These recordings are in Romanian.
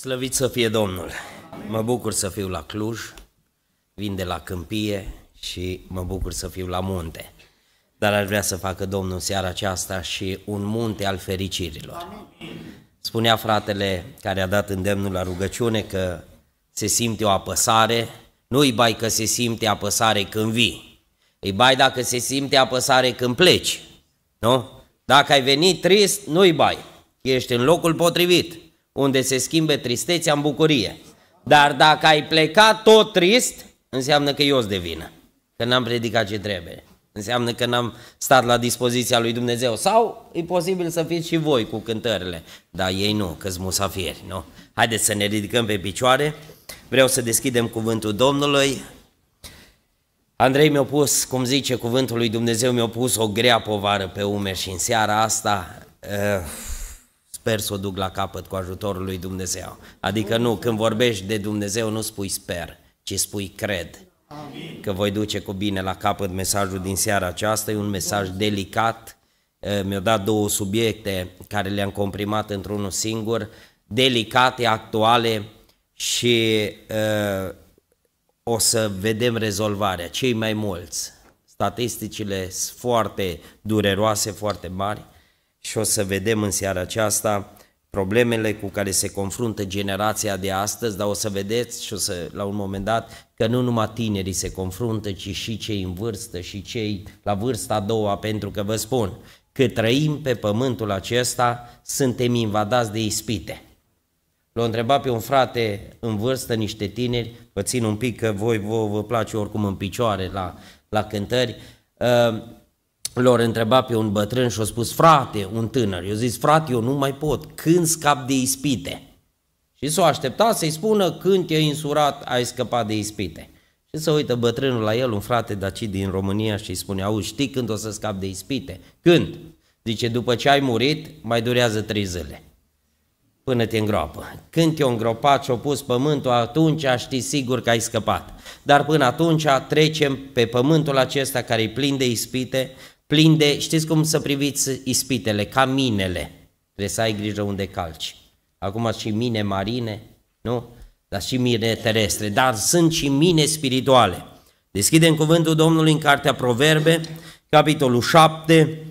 Slăvit să fie Domnul! Mă bucur să fiu la Cluj, vin de la Câmpie și mă bucur să fiu la munte. Dar ar vrea să facă Domnul seara aceasta și un munte al fericirilor. Spunea fratele care a dat îndemnul la rugăciune că se simte o apăsare, nu-i bai că se simte apăsare când vii, îi bai dacă se simte apăsare când pleci, nu? Dacă ai venit trist, nu-i bai, ești în locul potrivit unde se schimbe tristețea în bucurie. Dar dacă ai plecat tot trist, înseamnă că eu sunt de vină, că n-am predicat ce trebuie. Înseamnă că n-am stat la dispoziția lui Dumnezeu. Sau e posibil să fiți și voi cu cântările. Dar ei nu, că musafieri, nu? Haideți să ne ridicăm pe picioare. Vreau să deschidem cuvântul Domnului. Andrei mi-a pus, cum zice cuvântul lui Dumnezeu, mi-a pus o grea povară pe umeri și în seara asta... Uh, Sper să o duc la capăt cu ajutorul lui Dumnezeu. Adică nu, când vorbești de Dumnezeu nu spui sper, ci spui cred. Că voi duce cu bine la capăt mesajul din seara aceasta, e un mesaj delicat, eh, mi-a dat două subiecte care le-am comprimat într-unul singur, delicate, actuale și uh, o să vedem rezolvarea. Cei mai mulți, statisticile sunt foarte dureroase, foarte mari, și o să vedem în seara aceasta problemele cu care se confruntă generația de astăzi, dar o să vedeți și o să, la un moment dat că nu numai tinerii se confruntă, ci și cei în vârstă și cei la vârsta a doua, pentru că vă spun, că trăim pe pământul acesta, suntem invadați de ispite. L-a întrebat pe un frate în vârstă, niște tineri, vă țin un pic că voi vă, vă place oricum în picioare la, la cântări, uh, lor întreba pe un bătrân și a spus, frate, un tânăr, eu zis, frate, eu nu mai pot, când scap de ispite? Și s-o aștepta să-i spună, când te-ai insurat, ai scăpat de ispite. Și să uită bătrânul la el, un frate daci din România și îi spune, auzi, știi când o să scap de ispite? Când? Zice, după ce ai murit, mai durează trei zile până te îngroapă. Când te-o îngropat și-o pus pământul, atunci știi sigur că ai scăpat. Dar până atunci trecem pe pământul acesta care e plin de ispite, plin de, știți cum să priviți ispitele, ca minele, trebuie să ai grijă unde calci. Acum și mine marine, nu? Dar și mine terestre, dar sunt și mine spirituale. Deschidem cuvântul Domnului în cartea Proverbe, capitolul 7,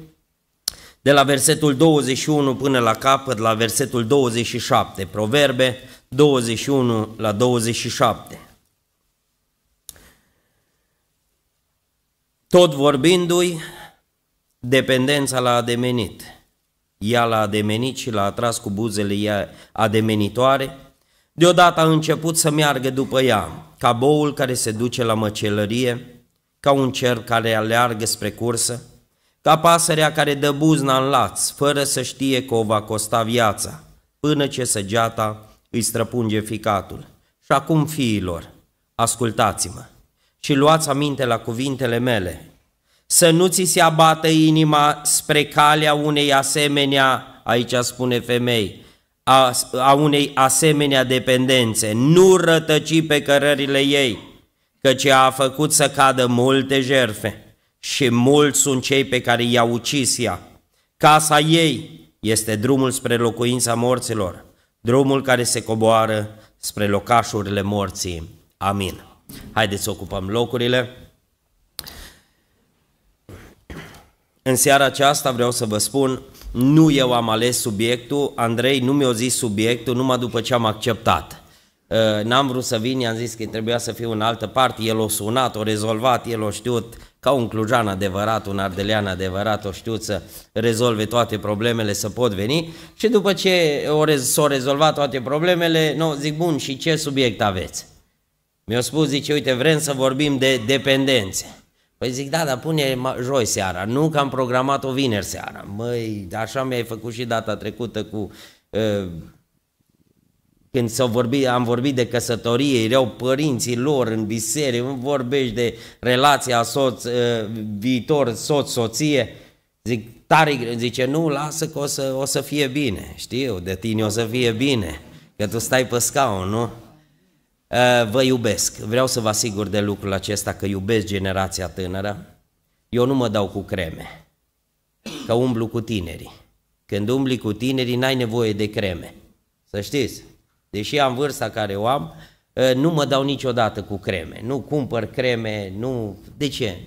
de la versetul 21 până la capăt, la versetul 27, Proverbe 21 la 27. Tot vorbindu-i, Dependența l-a ademenit. Ea l-a ademenit și l-a atras cu buzele ea ademenitoare. Deodată a început să meargă după ea, ca boul care se duce la măcelărie, ca un cer care aleargă spre cursă, ca pasărea care dă buzna în laț, fără să știe că o va costa viața, până ce săgeata îi străpunge ficatul. Și acum, fiilor, ascultați-mă și luați aminte la cuvintele mele să nu ți se abată inima spre calea unei asemenea, aici spune femei, a, a unei asemenea dependențe, nu rătăci pe cărările ei, căci a făcut să cadă multe jerfe și mulți sunt cei pe care i-a ucis ea. Casa ei este drumul spre locuința morților, drumul care se coboară spre locașurile morții. Amin. Haideți să ocupăm locurile. În seara aceasta vreau să vă spun, nu eu am ales subiectul, Andrei nu mi-a zis subiectul numai după ce am acceptat. Uh, n-am vrut să vin, i-am zis că trebuia să fiu în altă parte, el o sunat, o rezolvat, el o știut ca un clujan adevărat, un ardelean adevărat, o știut să rezolve toate problemele, să pot veni și după ce s-au rezolvat toate problemele, nu, zic bun și ce subiect aveți? Mi-a spus, zice, uite, vrem să vorbim de dependențe. Păi zic, da, dar pune joi seara, nu că am programat-o vineri seara. Măi, așa mi-ai făcut și data trecută cu... Uh, când s-au vorbit, am vorbit de căsătorie, erau părinții lor în biserică, nu vorbești de relația soț, ă, viitor, soț, soție. Zic, tare, zice, nu, lasă că o să, o să fie bine, știu, de tine o să fie bine, că tu stai pe scaun, nu? Eh, vă iubesc, vreau să vă asigur de lucrul acesta că iubesc generația tânără. Eu nu mă dau cu creme, că umblu cu tinerii. Când umbli cu tinerii, n-ai nevoie de creme. Să știți, deși am vârsta care o am, eh, nu mă dau niciodată cu creme, nu cumpăr creme, nu... De ce?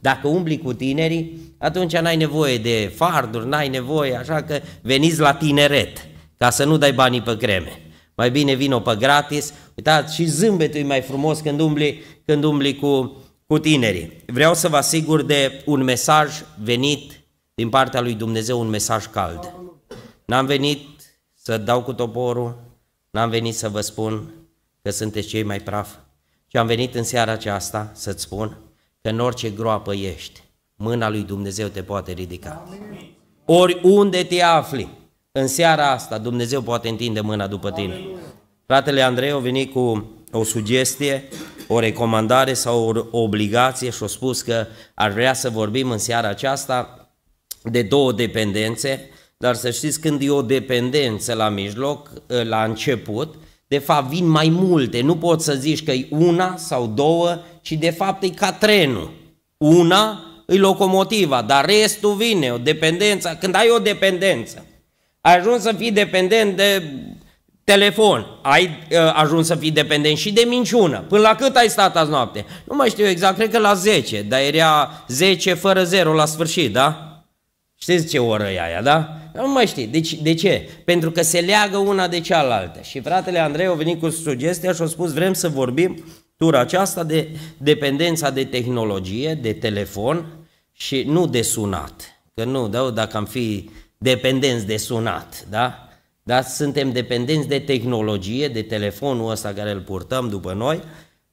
Dacă umbli cu tinerii, atunci n-ai nevoie de farduri, n-ai nevoie, așa că veniți la tineret, ca să nu dai banii pe creme. Mai bine vină pe gratis. Uitați, și zâmbetul e mai frumos când umbli, când umbli cu, cu tinerii. Vreau să vă asigur de un mesaj venit din partea lui Dumnezeu, un mesaj cald. N-am venit să dau cu toporul, n-am venit să vă spun că sunteți cei mai praf, ci am venit în seara aceasta să-ți spun că în orice groapă ești, mâna lui Dumnezeu te poate ridica. Oriunde te afli, în seara asta Dumnezeu poate întinde mâna după tine. Fratele Andrei a venit cu o sugestie, o recomandare sau o obligație și a spus că ar vrea să vorbim în seara aceasta de două dependențe, dar să știți când e o dependență la mijloc, eh, la început, de fapt vin mai multe, nu poți să zici că e una sau două, ci de fapt e ca trenul. Una e locomotiva, dar restul vine, o dependență, când ai o dependență ai ajuns să fii dependent de telefon, ai uh, ajuns să fii dependent și de minciună. Până la cât ai stat azi noapte? Nu mai știu exact, cred că la 10, dar era 10 fără 0 la sfârșit, da? Știți ce oră e aia, da? Nu mai știi. Deci, de ce? Pentru că se leagă una de cealaltă. Și fratele Andrei a venit cu sugestia și a spus vrem să vorbim tura aceasta de dependența de tehnologie, de telefon și nu de sunat. Că nu, da, dacă am fi dependenți de sunat, da? Dar suntem dependenți de tehnologie, de telefonul ăsta care îl purtăm după noi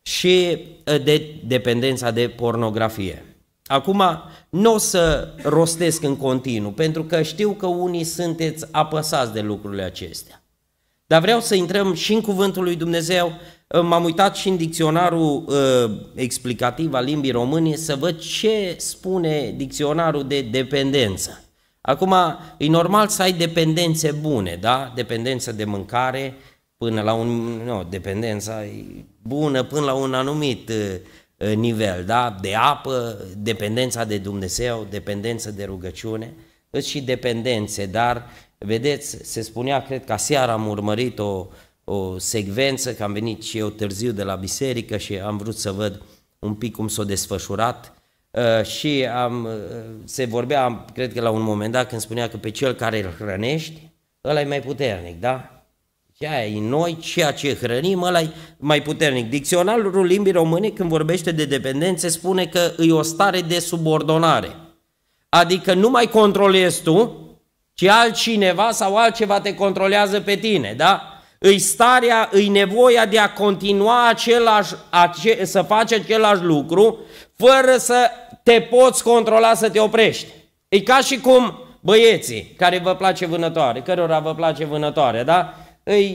și ă, de dependența de pornografie. Acum, nu o să rostesc în continuu, pentru că știu că unii sunteți apăsați de lucrurile acestea. Dar vreau să intrăm și în cuvântul lui Dumnezeu, ă, m-am uitat și în dicționarul uh, explicativ al limbii române să văd ce spune dicționarul de dependență. Acum, e normal să ai dependențe bune, da? Dependență de mâncare până la un... Nu, dependența e bună până la un anumit uh, uh, nivel, da? De apă, dependența de Dumnezeu, dependență de rugăciune, îți și dependențe, dar, vedeți, se spunea, cred că seara am urmărit o, o secvență, că am venit și eu târziu de la biserică și am vrut să văd un pic cum s-a desfășurat Uh, și am, uh, se vorbea, am, cred că la un moment dat, când spunea că pe cel care îl hrănești, ăla e mai puternic, da? Ceea e noi, ceea ce hrănim, ăla e mai puternic. Dicționalul limbii române, când vorbește de dependențe, spune că e o stare de subordonare. Adică nu mai controlezi tu, ci altcineva sau altceva te controlează pe tine, da? îi starea, îi nevoia de a continua același, ace, să faci același lucru fără să te poți controla să te oprești. E ca și cum băieții care vă place vânătoare, cărora vă place vânătoare, da? E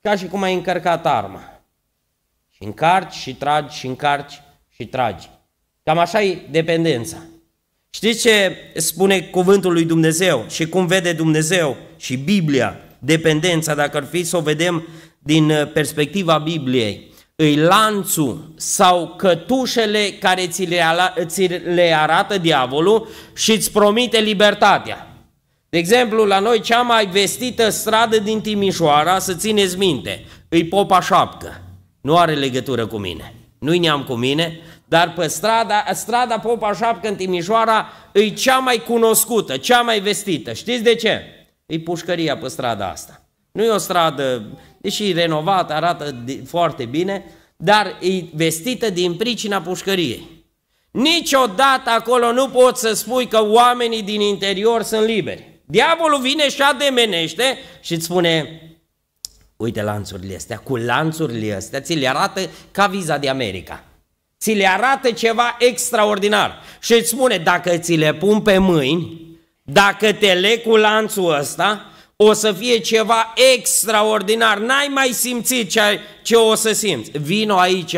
ca și cum ai încărcat arma. Și încarci și tragi și încarci și tragi. Cam așa e dependența. Știți ce spune cuvântul lui Dumnezeu și cum vede Dumnezeu și Biblia dependența, dacă ar fi să o vedem din uh, perspectiva Bibliei, îi lanțul sau cătușele care ți le, ți le arată diavolul și îți promite libertatea. De exemplu, la noi cea mai vestită stradă din Timișoara, să țineți minte, îi Popa Șapcă. Nu are legătură cu mine. Nu-i neam cu mine, dar pe strada, strada Popa Șapcă în Timișoara e cea mai cunoscută, cea mai vestită. Știți de ce? E pușcăria pe strada asta. Nu e o stradă, deși renovată, arată foarte bine, dar e vestită din pricina pușcăriei. Niciodată acolo nu poți să spui că oamenii din interior sunt liberi. Diavolul vine și ademenește și îți spune, uite lanțurile astea, cu lanțurile astea ți le arată ca viza de America. Ți le arată ceva extraordinar și îți spune, dacă ți le pun pe mâini, dacă te leg cu lanțul ăsta, o să fie ceva extraordinar. N-ai mai simțit ce, ai, ce o să simți. Vino aici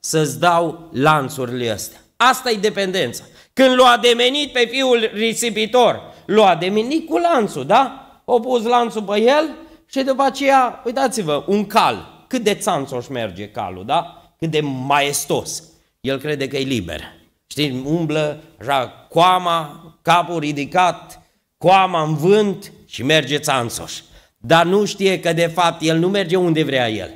să-ți dau lanțurile astea. Asta e dependența. Când l-a demenit pe fiul risipitor, l-a demenit cu lanțul, da? O pus lanțul pe el și după aceea, uitați-vă, un cal. Cât de țanțoș merge calul, da? Cât de maestos. El crede că e liber. Știi, umblă, așa, coama, capul ridicat, coama în vânt și merge țanțoș. Dar nu știe că de fapt el nu merge unde vrea el,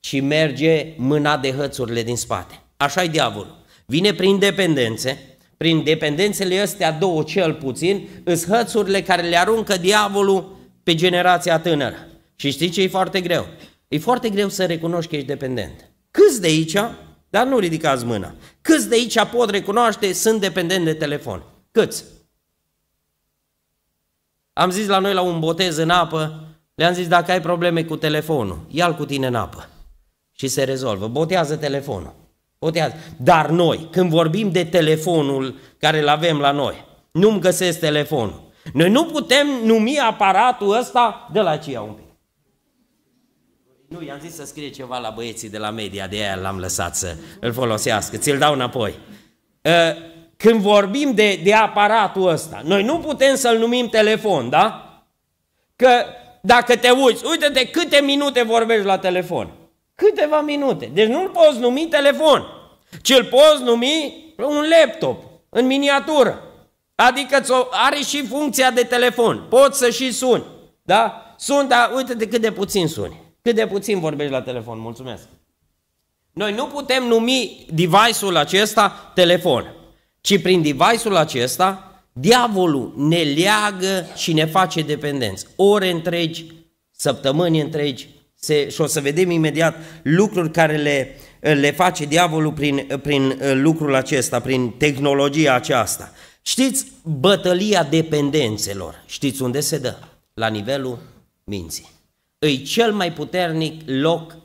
ci merge mâna de hățurile din spate. așa e diavolul. Vine prin dependențe, prin dependențele astea două cel puțin, îs hățurile care le aruncă diavolul pe generația tânără. Și știi ce e foarte greu? E foarte greu să recunoști că ești dependent. Câți de aici, dar nu ridicați mâna, câți de aici pot recunoaște sunt dependent de telefon? Câți? Am zis la noi la un botez în apă, le-am zis dacă ai probleme cu telefonul, ia-l cu tine în apă și se rezolvă. Botează telefonul. Botează. Dar noi, când vorbim de telefonul care îl avem la noi, nu-mi găsesc telefonul. Noi nu putem numi aparatul ăsta de la CIA un pic. Nu, i-am zis să scrie ceva la băieții de la media, de aia l-am lăsat să îl folosească. Ți-l dau înapoi. Uh, când vorbim de, de aparatul ăsta, noi nu putem să-l numim telefon, da? Că dacă te uiți, uite-te câte minute vorbești la telefon. Câteva minute. Deci nu-l poți numi telefon, ci îl poți numi un laptop în miniatură. Adică are și funcția de telefon. Poți să și suni. Da? Sunt, dar uite-te cât de puțin suni. Cât de puțin vorbești la telefon. Mulțumesc. Noi nu putem numi device-ul acesta telefon ci prin device-ul acesta, diavolul ne leagă și ne face dependenți. Ore întregi, săptămâni întregi, se, și o să vedem imediat lucruri care le, le face diavolul prin, prin uh, lucrul acesta, prin tehnologia aceasta. Știți, bătălia dependențelor, știți unde se dă? La nivelul minții. Îi cel mai puternic loc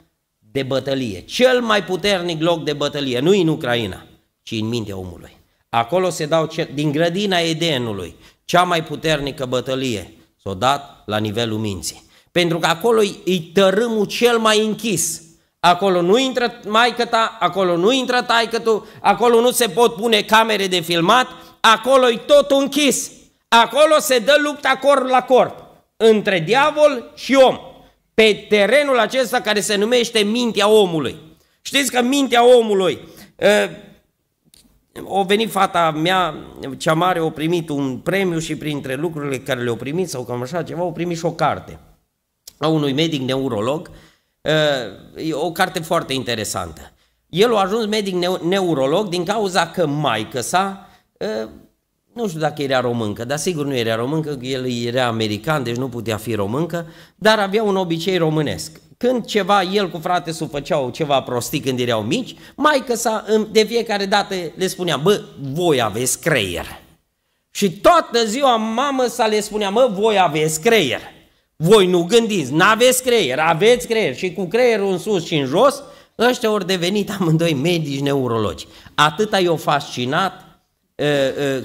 de bătălie, cel mai puternic loc de bătălie, nu în Ucraina, ci în mintea omului. Acolo se dau ce... din grădina Edenului, cea mai puternică bătălie s-o dat la nivelul minții. Pentru că acolo e tărâmul cel mai închis. Acolo nu intră maică ta, acolo nu intră taică tu, acolo nu se pot pune camere de filmat, acolo e tot închis. Acolo se dă lupta corp la corp între diavol și om. Pe terenul acesta care se numește mintea omului. Știți că mintea omului ă, o venit fata mea, cea mare, o primit un premiu și printre lucrurile care le o primit sau cam așa ceva, o primit și o carte a unui medic neurolog, uh, o carte foarte interesantă. El a ajuns medic neurolog din cauza că maică sa uh, nu știu dacă era româncă, dar sigur nu era româncă, el era american, deci nu putea fi româncă, dar avea un obicei românesc. Când ceva, el cu frate su făceau ceva prostii când erau mici, mai că sa de fiecare dată le spunea, bă, voi aveți creier. Și toată ziua mamă sa le spunea, mă, voi aveți creier. Voi nu gândiți, n-aveți creier, aveți creier. Și cu creierul în sus și în jos, ăștia ori devenit amândoi medici neurologi. Atât i o fascinat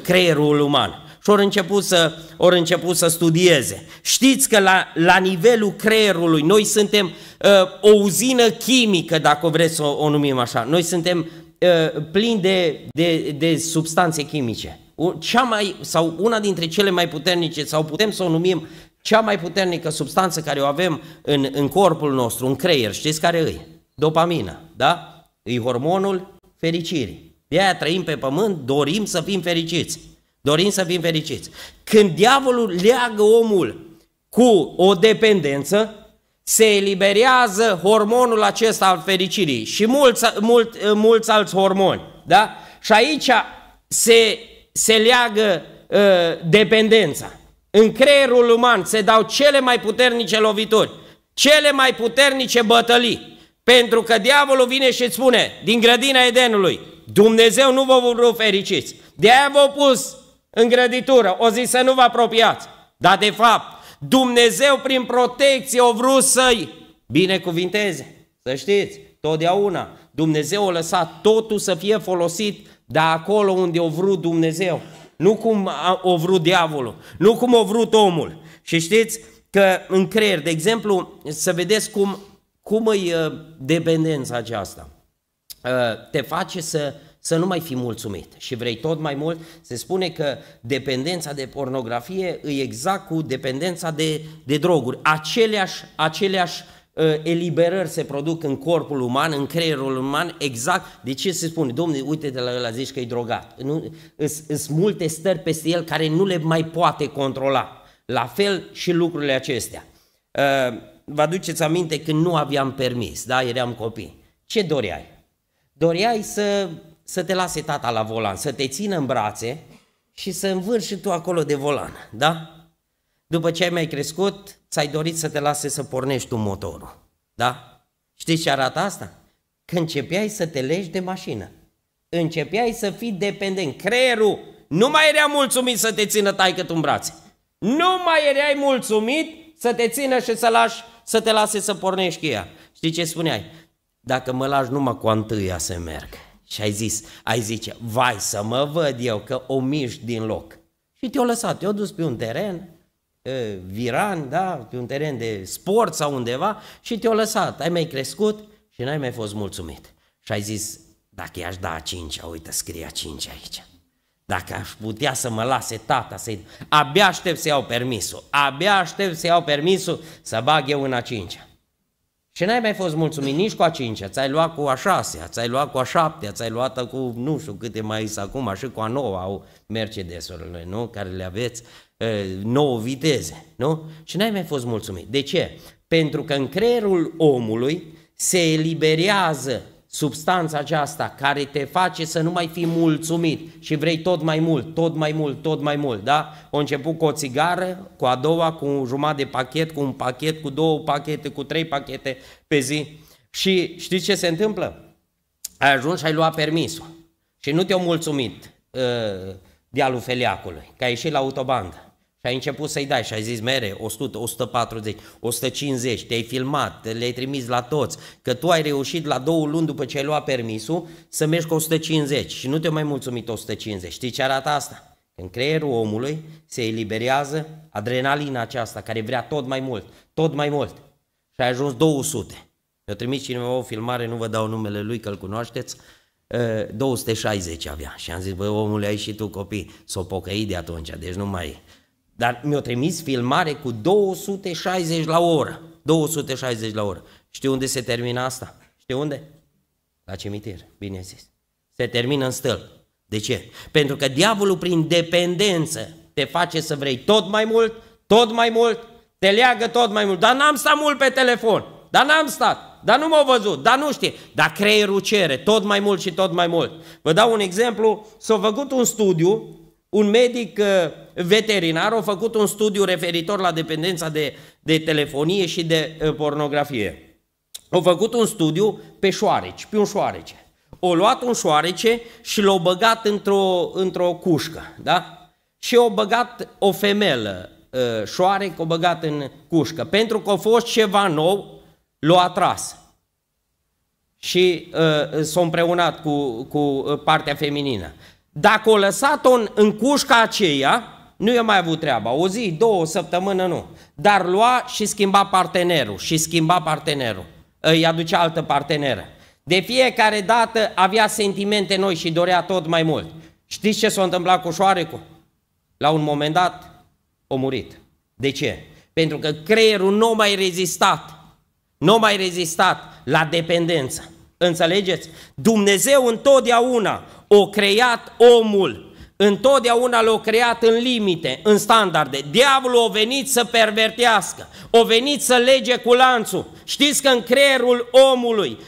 creierul uman. Și ori început să, ori început să studieze. Știți că la, la nivelul creierului noi suntem uh, o uzină chimică, dacă vreți să o, o numim așa. Noi suntem uh, plini de, de, de substanțe chimice. Cea mai, sau una dintre cele mai puternice, sau putem să o numim cea mai puternică substanță care o avem în, în corpul nostru, în creier, știți care e? Dopamina, da? E hormonul fericirii. De aia trăim pe pământ, dorim să fim fericiți. Dorim să fim fericiți. Când diavolul leagă omul cu o dependență, se eliberează hormonul acesta al fericirii și mulți, mult, mulți alți hormoni. Da? Și aici se, se leagă uh, dependența. În creierul uman se dau cele mai puternice lovituri, cele mai puternice bătălii, pentru că diavolul vine și îți spune din grădina Edenului, Dumnezeu nu vă vor fericiți. De-aia v-a pus în grăditură, o zis să nu vă apropiați. Dar de fapt, Dumnezeu prin protecție o vrut să-i binecuvinteze. Să știți, totdeauna Dumnezeu a lăsat totul să fie folosit, de acolo unde o vrut Dumnezeu. Nu cum o vrut diavolul, nu cum o vrut omul. Și știți că în creier, de exemplu, să vedeți cum, cum e uh, dependența aceasta. Uh, te face să, să nu mai fii mulțumit și vrei tot mai mult. Se spune că dependența de pornografie e exact cu dependența de, de droguri. Aceleași, aceleași uh, eliberări se produc în corpul uman, în creierul uman, exact de ce se spune, domne, uite de la ăla zici că e drogat. sunt multe stări peste el care nu le mai poate controla. La fel și lucrurile acestea. Uh, vă aduceți aminte când nu aveam permis, da, eram copii. Ce doreai? doreai să, să te lase tata la volan, să te țină în brațe și să învârși și tu acolo de volan, da? După ce ai mai crescut, ți-ai dorit să te lase să pornești tu motorul, da? Știi ce arată asta? Că începeai să te legi de mașină. Începeai să fii dependent. Creierul nu mai era mulțumit să te țină taică în brațe. Nu mai erai mulțumit să te țină și să, lași, să te lase să pornești cu ea. Știi ce spuneai? dacă mă lași numai cu a întâia să merg. Și ai zis, ai zice, vai să mă văd eu că o miști din loc. Și te o lăsat, te o dus pe un teren, viran, da, pe un teren de sport sau undeva și te o lăsat. Ai mai crescut și n-ai mai fost mulțumit. Și ai zis, dacă i-aș da a cincea, uite, scrie a cincea aici. Dacă aș putea să mă lase tata, să abia aștept să iau permisul, abia aștept să iau permisul să bag eu în a cincea. Și n-ai mai fost mulțumit nici cu a cincea, ți-ai luat cu a șasea, ți-ai luat cu a șaptea, ți-ai luat cu nu știu câte mai sunt acum, și cu a noua au Mercedes-urile, nu? Care le aveți, nouă viteze, nu? Și n-ai mai fost mulțumit. De ce? Pentru că în creierul omului se eliberează substanța aceasta care te face să nu mai fii mulțumit și vrei tot mai mult, tot mai mult, tot mai mult, da? O început cu o țigară, cu a doua, cu un jumătate de pachet, cu un pachet, cu două pachete, cu trei pachete pe zi. Și știi ce se întâmplă? Ai ajuns și ai luat permisul și nu te-au mulțumit uh, dealul feliacului, că ai ieșit la autobandă. Și ai început să-i dai și ai zis mere 100, 140, 150, te-ai filmat, le-ai trimis la toți, că tu ai reușit la două luni după ce ai luat permisul să mergi cu 150 și nu te mai mulțumit 150. Știi ce arată asta? În creierul omului se eliberează adrenalina aceasta care vrea tot mai mult, tot mai mult. Și ai ajuns 200. Mi-a trimis cineva o filmare, nu vă dau numele lui că îl cunoașteți, 260 ă, avea și am zis, băi omule, ai și tu copii, s-o pocăi de atunci, deci nu mai dar mi-a trimis filmare cu 260 la oră. 260 la oră. Știi unde se termină asta? Știi unde? La cimitir, bine zis. Se termină în stâlp. De ce? Pentru că diavolul prin dependență te face să vrei tot mai mult, tot mai mult, te leagă tot mai mult. Dar n-am stat mult pe telefon, dar n-am stat, dar nu m-au văzut, dar nu știe. Dar creierul cere tot mai mult și tot mai mult. Vă dau un exemplu, s-a făcut un studiu un medic uh, veterinar a făcut un studiu referitor la dependența de, de telefonie și de uh, pornografie. Au făcut un studiu pe șoareci, pe un șoarece. O luat un șoarece și l-au băgat într-o, într-o cușcă, da? Și au băgat o femelă uh, șoarec, o băgat în cușcă. Pentru că a fost ceva nou, l-a atras. Și uh, s-a împreunat cu, cu partea feminină. Dacă o lăsat-o în, în cușca aceea, nu i-a mai avut treaba, o zi, două, o săptămână, nu. Dar lua și schimba partenerul, și schimba partenerul, îi aducea altă parteneră. De fiecare dată avea sentimente noi și dorea tot mai mult. Știți ce s-a întâmplat cu șoarecul? La un moment dat, a murit. De ce? Pentru că creierul nu mai rezistat, nu mai rezistat la dependență. Înțelegeți? Dumnezeu întotdeauna o creat omul. Întotdeauna l-a creat în limite, în standarde. Diavolul a venit să pervertească, a venit să lege cu lanțul. Știți că în creierul omului,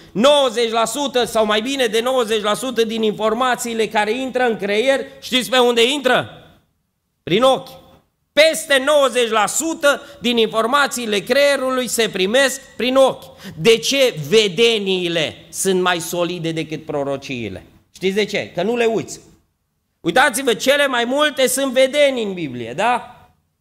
90% sau mai bine de 90% din informațiile care intră în creier, știți pe unde intră? Prin ochi. Peste 90% din informațiile creierului se primesc prin ochi. De ce vedeniile sunt mai solide decât prorociile? Știți de ce? Că nu le uiți. Uitați-vă, cele mai multe sunt vedeni în Biblie, da?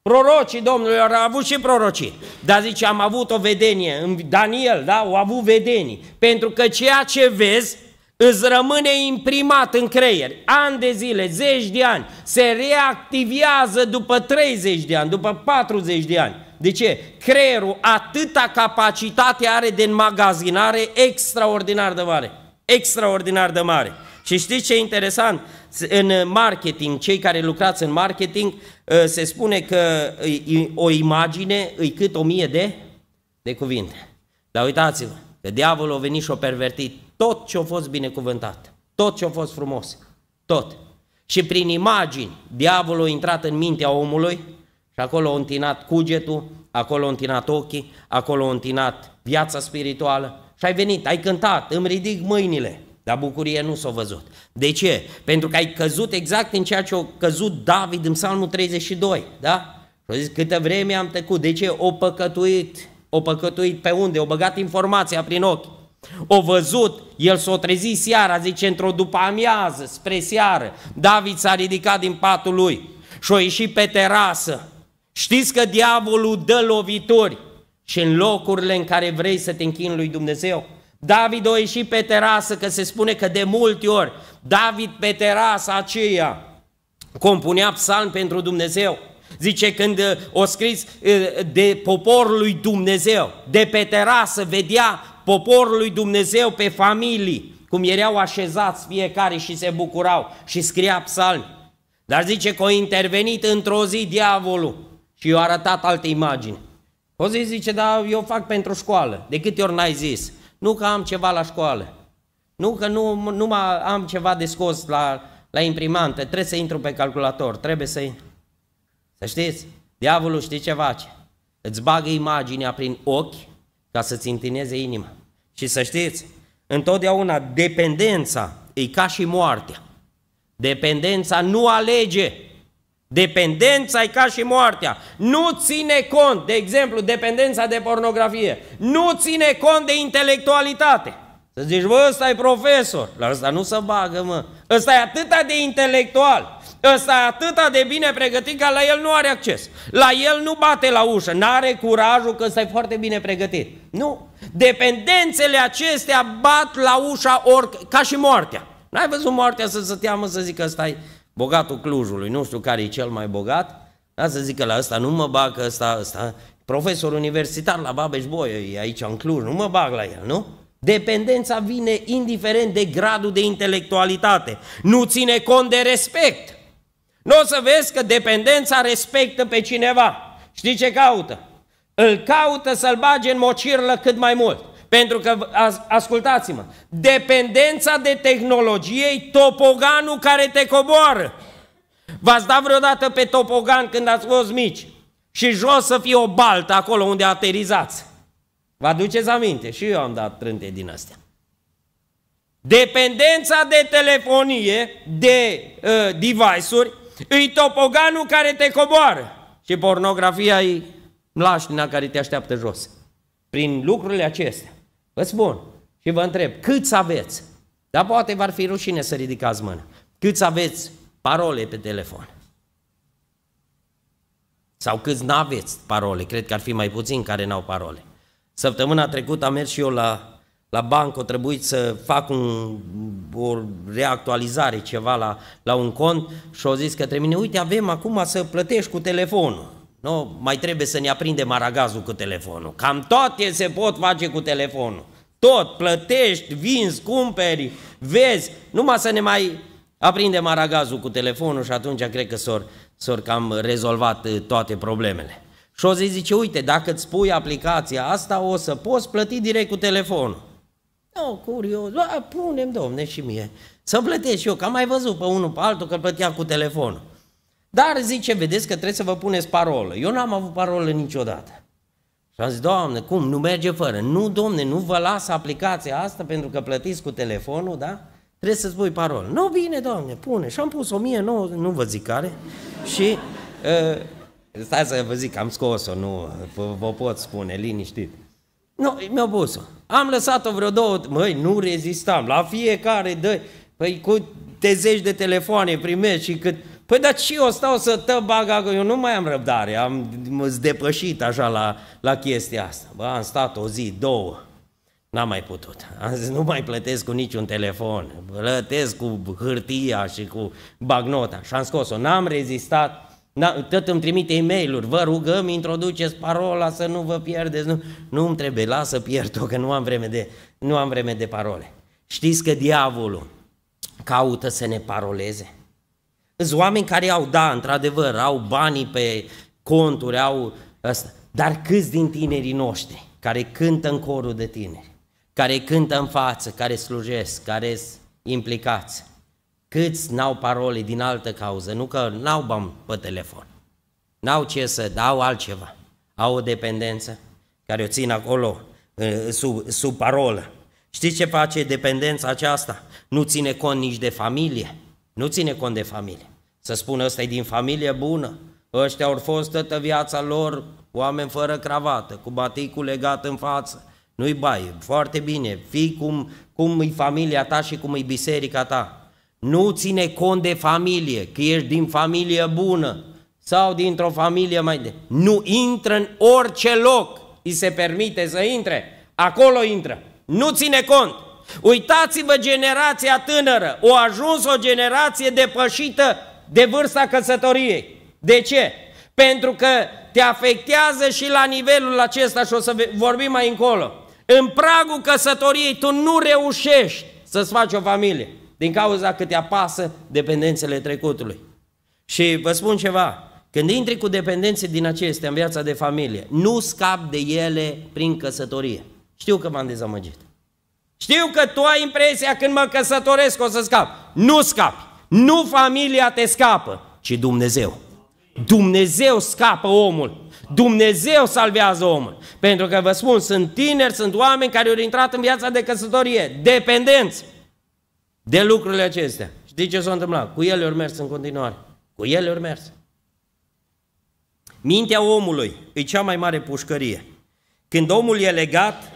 Prorocii Domnului au avut și prorocii. Dar zice, am avut o vedenie. În Daniel, da, au avut vedenii. Pentru că ceea ce vezi îți rămâne imprimat în creier. Ani de zile, zeci de ani, se reactivează după 30 de ani, după 40 de ani. De ce? Creierul atâta capacitate are de înmagazinare extraordinar de mare. Extraordinar de mare. Și știți ce e interesant? În marketing, cei care lucrați în marketing, ă, se spune că o imagine îi cât o mie de, de cuvinte. Dar uitați-vă, că diavolul a venit și a pervertit tot ce a fost binecuvântat, tot ce a fost frumos, tot. Și prin imagini, diavolul a intrat în mintea omului și acolo a întinat cugetul, acolo a întinat ochii, acolo a întinat viața spirituală. Și ai venit, ai cântat, îmi ridic mâinile, dar bucurie nu s-a văzut. De ce? Pentru că ai căzut exact în ceea ce a căzut David în psalmul 32, da? Și a zis, câtă vreme am tăcut, de ce? O păcătuit, o păcătuit pe unde? O băgat informația prin ochi. O văzut, el s a trezit seara, zice, într-o după amiază, spre seară. David s-a ridicat din patul lui și a ieșit pe terasă. Știți că diavolul dă lovituri și în locurile în care vrei să te închini lui Dumnezeu, David a ieșit pe terasă, că se spune că de multe ori David pe terasă aceea compunea psalm pentru Dumnezeu. Zice când uh, o scris uh, de poporul lui Dumnezeu, de pe terasă vedea poporul lui Dumnezeu pe familii, cum erau așezați fiecare și se bucurau și scria psalmi. Dar zice că a intervenit într-o zi diavolul și i-a arătat alte imagini. O zi zice, da, eu fac pentru școală. De câte ori n-ai zis? nu că am ceva la școală, nu că nu, nu am ceva de scos la, la imprimantă, trebuie să intru pe calculator, trebuie să... Să știți, diavolul știe ce face. Îți bagă imaginea prin ochi ca să-ți întineze inima. Și să știți, întotdeauna dependența e ca și moartea. Dependența nu alege. Dependența e ca și moartea. Nu ține cont, de exemplu, dependența de pornografie. Nu ține cont de intelectualitate. Să zici, bă, ăsta e profesor. La ăsta nu se bagă, mă. Ăsta e atâta de intelectual. Ăsta e atâta de bine pregătit că la el nu are acces. La el nu bate la ușă, n-are curajul că ăsta e foarte bine pregătit. Nu. Dependențele acestea bat la ușa orică, ca și moartea. N-ai văzut moartea să se teamă să zică ăsta e bogatul Clujului, nu știu care e cel mai bogat, da, să zică la ăsta nu mă bag, ăsta, ăsta, profesor universitar la babeș Boie, e aici în Cluj, nu mă bag la el, nu? Dependența vine indiferent de gradul de intelectualitate, nu ține cont de respect. Nu o să vezi că dependența respectă pe cineva. Știi ce caută? Îl caută să-l bage în mocirlă cât mai mult. Pentru că, ascultați-mă, dependența de tehnologiei, topoganul care te coboară. V-ați dat vreodată pe topogan când ați fost mici și jos să fie o baltă acolo unde aterizați. Vă aduceți aminte? Și eu am dat trânte din astea. Dependența de telefonie, de uh, device-uri, e topoganul care te coboară. Și pornografia e mlaștina care te așteaptă jos. Prin lucrurile acestea. Vă spun și vă întreb, câți aveți? Dar poate v-ar fi rușine să ridicați mâna. Câți aveți parole pe telefon? Sau câți n-aveți parole? Cred că ar fi mai puțini care n-au parole. Săptămâna trecută am mers și eu la, la bancă, trebuie trebuit să fac un, o reactualizare ceva la, la un cont și au zis către mine, uite, avem acum să plătești cu telefonul. Nu, mai trebuie să ne aprindem aragazul cu telefonul. Cam toate se pot face cu telefonul. Tot, plătești, vinzi, cumperi, vezi, numai să ne mai aprindem aragazul cu telefonul și atunci cred că s-or, s-or cam rezolvat uh, toate problemele. Și o zi zice, uite, dacă îți pui aplicația asta, o să poți plăti direct cu telefonul. Nu, curios, punem, domne, și mie. Să plătesc și eu, că am mai văzut pe unul, pe altul, că plătea cu telefonul. Dar zice, vedeți că trebuie să vă puneți parolă. Eu n-am avut parolă niciodată. Și am zis, Doamne, cum, nu merge fără? Nu, Doamne, nu vă las aplicația asta pentru că plătiți cu telefonul, da? Trebuie să-ți pui parolă. Nu, bine, Doamne, pune. Și am pus 1900, nu vă zic care. Și, uh, stai să vă zic, am scos-o, nu, vă, vă pot spune, liniștit. Nu, mi-a pus-o. Am lăsat-o vreo două, măi, nu rezistam. La fiecare dă, păi cu te zeci de telefoane primești și cât... Păi dar ce o stau să tă baga, eu nu mai am răbdare, am depășit așa la, la chestia asta. Bă, am stat o zi, două, n-am mai putut. Am zis, nu mai plătesc cu niciun telefon, plătesc cu hârtia și cu bagnota. Și am scos-o, n-am rezistat, tot îmi trimite e mail vă rugăm, introduceți parola să nu vă pierdeți. Nu, nu îmi trebuie, lasă pierd-o, că nu am, vreme de, nu am vreme de parole. Știți că diavolul caută să ne paroleze? Sunt oameni care au, da, într-adevăr, au banii pe conturi, au ăsta. Dar câți din tinerii noștri care cântă în corul de tineri, care cântă în față, care slujesc, care sunt implicați, câți n-au parole din altă cauză, nu că n-au bani pe telefon, n-au ce să dau altceva, au o dependență care o țin acolo sub, sub parolă. Știți ce face dependența aceasta? Nu ține cont nici de familie, nu ține cont de familie. Să spună ăsta e din familie bună, ăștia au fost toată viața lor oameni fără cravată, cu baticul legat în față. Nu-i baie, foarte bine, fii cum, cum e familia ta și cum e biserica ta. Nu ține cont de familie, că ești din familie bună sau dintr-o familie mai de... Nu intră în orice loc, îi se permite să intre, acolo intră. Nu ține cont. Uitați-vă generația tânără, o ajuns o generație depășită de vârsta căsătoriei. De ce? Pentru că te afectează și la nivelul acesta și o să vorbim mai încolo. În pragul căsătoriei tu nu reușești să-ți faci o familie din cauza că te apasă dependențele trecutului. Și vă spun ceva, când intri cu dependențe din acestea în viața de familie, nu scap de ele prin căsătorie. Știu că m-am dezamăgit. Știu că tu ai impresia când mă căsătoresc o să scap. Nu scapi. Nu familia te scapă, ci Dumnezeu. Dumnezeu scapă omul. Dumnezeu salvează omul. Pentru că vă spun, sunt tineri, sunt oameni care au intrat în viața de căsătorie, dependenți de lucrurile acestea. Știi ce s-a întâmplat? Cu ele au mers în continuare. Cu ele au mers. Mintea omului e cea mai mare pușcărie. Când omul e legat,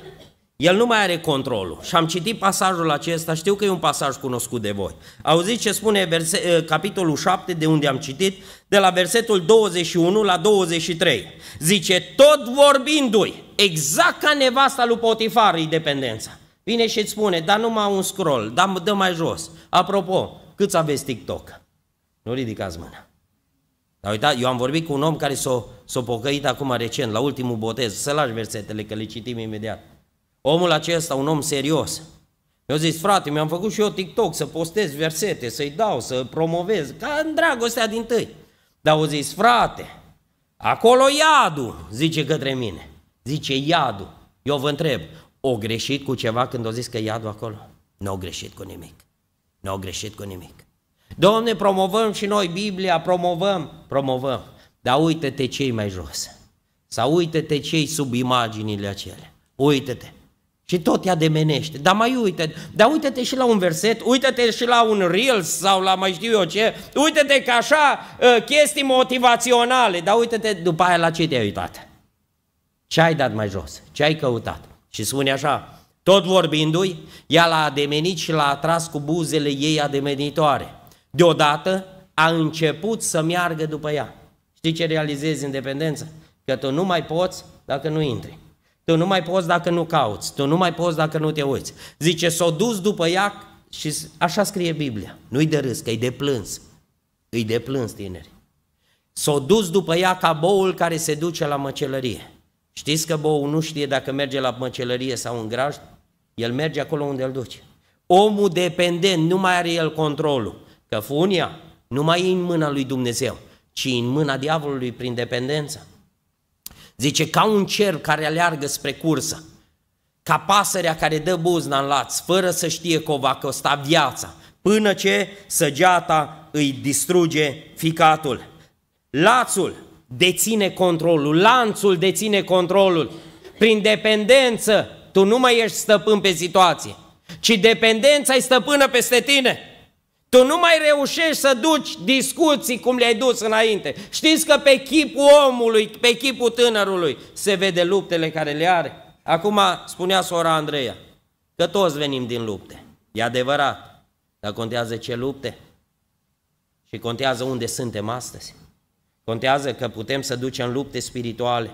el nu mai are controlul. Și am citit pasajul acesta, știu că e un pasaj cunoscut de voi. Auziți ce spune verse, eh, capitolul 7, de unde am citit, de la versetul 21 la 23. Zice, tot vorbindu-i, exact ca nevasta lui Potifar, e dependența. Vine și îți spune, dar numai un scroll, dar dă mai jos. Apropo, câți aveți TikTok? Nu ridicați mâna. Dar uitați, eu am vorbit cu un om care s-a s-o, s-o pocăit acum recent, la ultimul botez, să lași versetele, că le citim imediat. Omul acesta, un om serios, mi mi-a zis, frate, mi-am făcut și eu TikTok să postez versete, să-i dau, să promovez, ca în dragostea din tâi. Dar au zis, frate, acolo iadul, zice către mine. Zice iadul. Eu vă întreb, o greșit cu ceva când o zis că iadul acolo? Nu au greșit cu nimic. Nu au greșit cu nimic. Domne, promovăm și noi Biblia, promovăm, promovăm. Dar uite te cei mai jos. Sau uite te cei sub imaginile acelea. Uite te și tot ea demenește. Dar mai uite, dar uite-te și la un verset, uite-te și la un reel sau la mai știu eu ce, uite-te că așa ă, chestii motivaționale, dar uite-te după aia la ce te-ai uitat. Ce ai dat mai jos? Ce ai căutat? Și spune așa, tot vorbindu-i, ea l-a ademenit și l-a atras cu buzele ei ademenitoare. Deodată a început să meargă după ea. Știi ce realizezi independență? Că tu nu mai poți dacă nu intri. Tu nu mai poți dacă nu cauți, tu nu mai poți dacă nu te uiți. Zice, s-o dus după ea și așa scrie Biblia. Nu-i de râs, că-i de plâns. Îi de plâns, tineri. S-o dus după ea ca boul care se duce la măcelărie. Știți că boul nu știe dacă merge la măcelărie sau în graj? El merge acolo unde îl duce. Omul dependent nu mai are el controlul. Că funia nu mai e în mâna lui Dumnezeu, ci în mâna diavolului prin dependență. Zice, ca un cer care aleargă spre cursă, ca pasărea care dă buzna în laț, fără să știe că o va costa viața, până ce săgeata îi distruge ficatul. Lațul deține controlul, lanțul deține controlul. Prin dependență, tu nu mai ești stăpân pe situație, ci dependența e stăpână peste tine. Tu nu mai reușești să duci discuții cum le-ai dus înainte. Știți că pe chipul omului, pe chipul tânărului, se vede luptele care le are. Acum spunea sora Andreea că toți venim din lupte. E adevărat, dar contează ce lupte și contează unde suntem astăzi. Contează că putem să ducem lupte spirituale,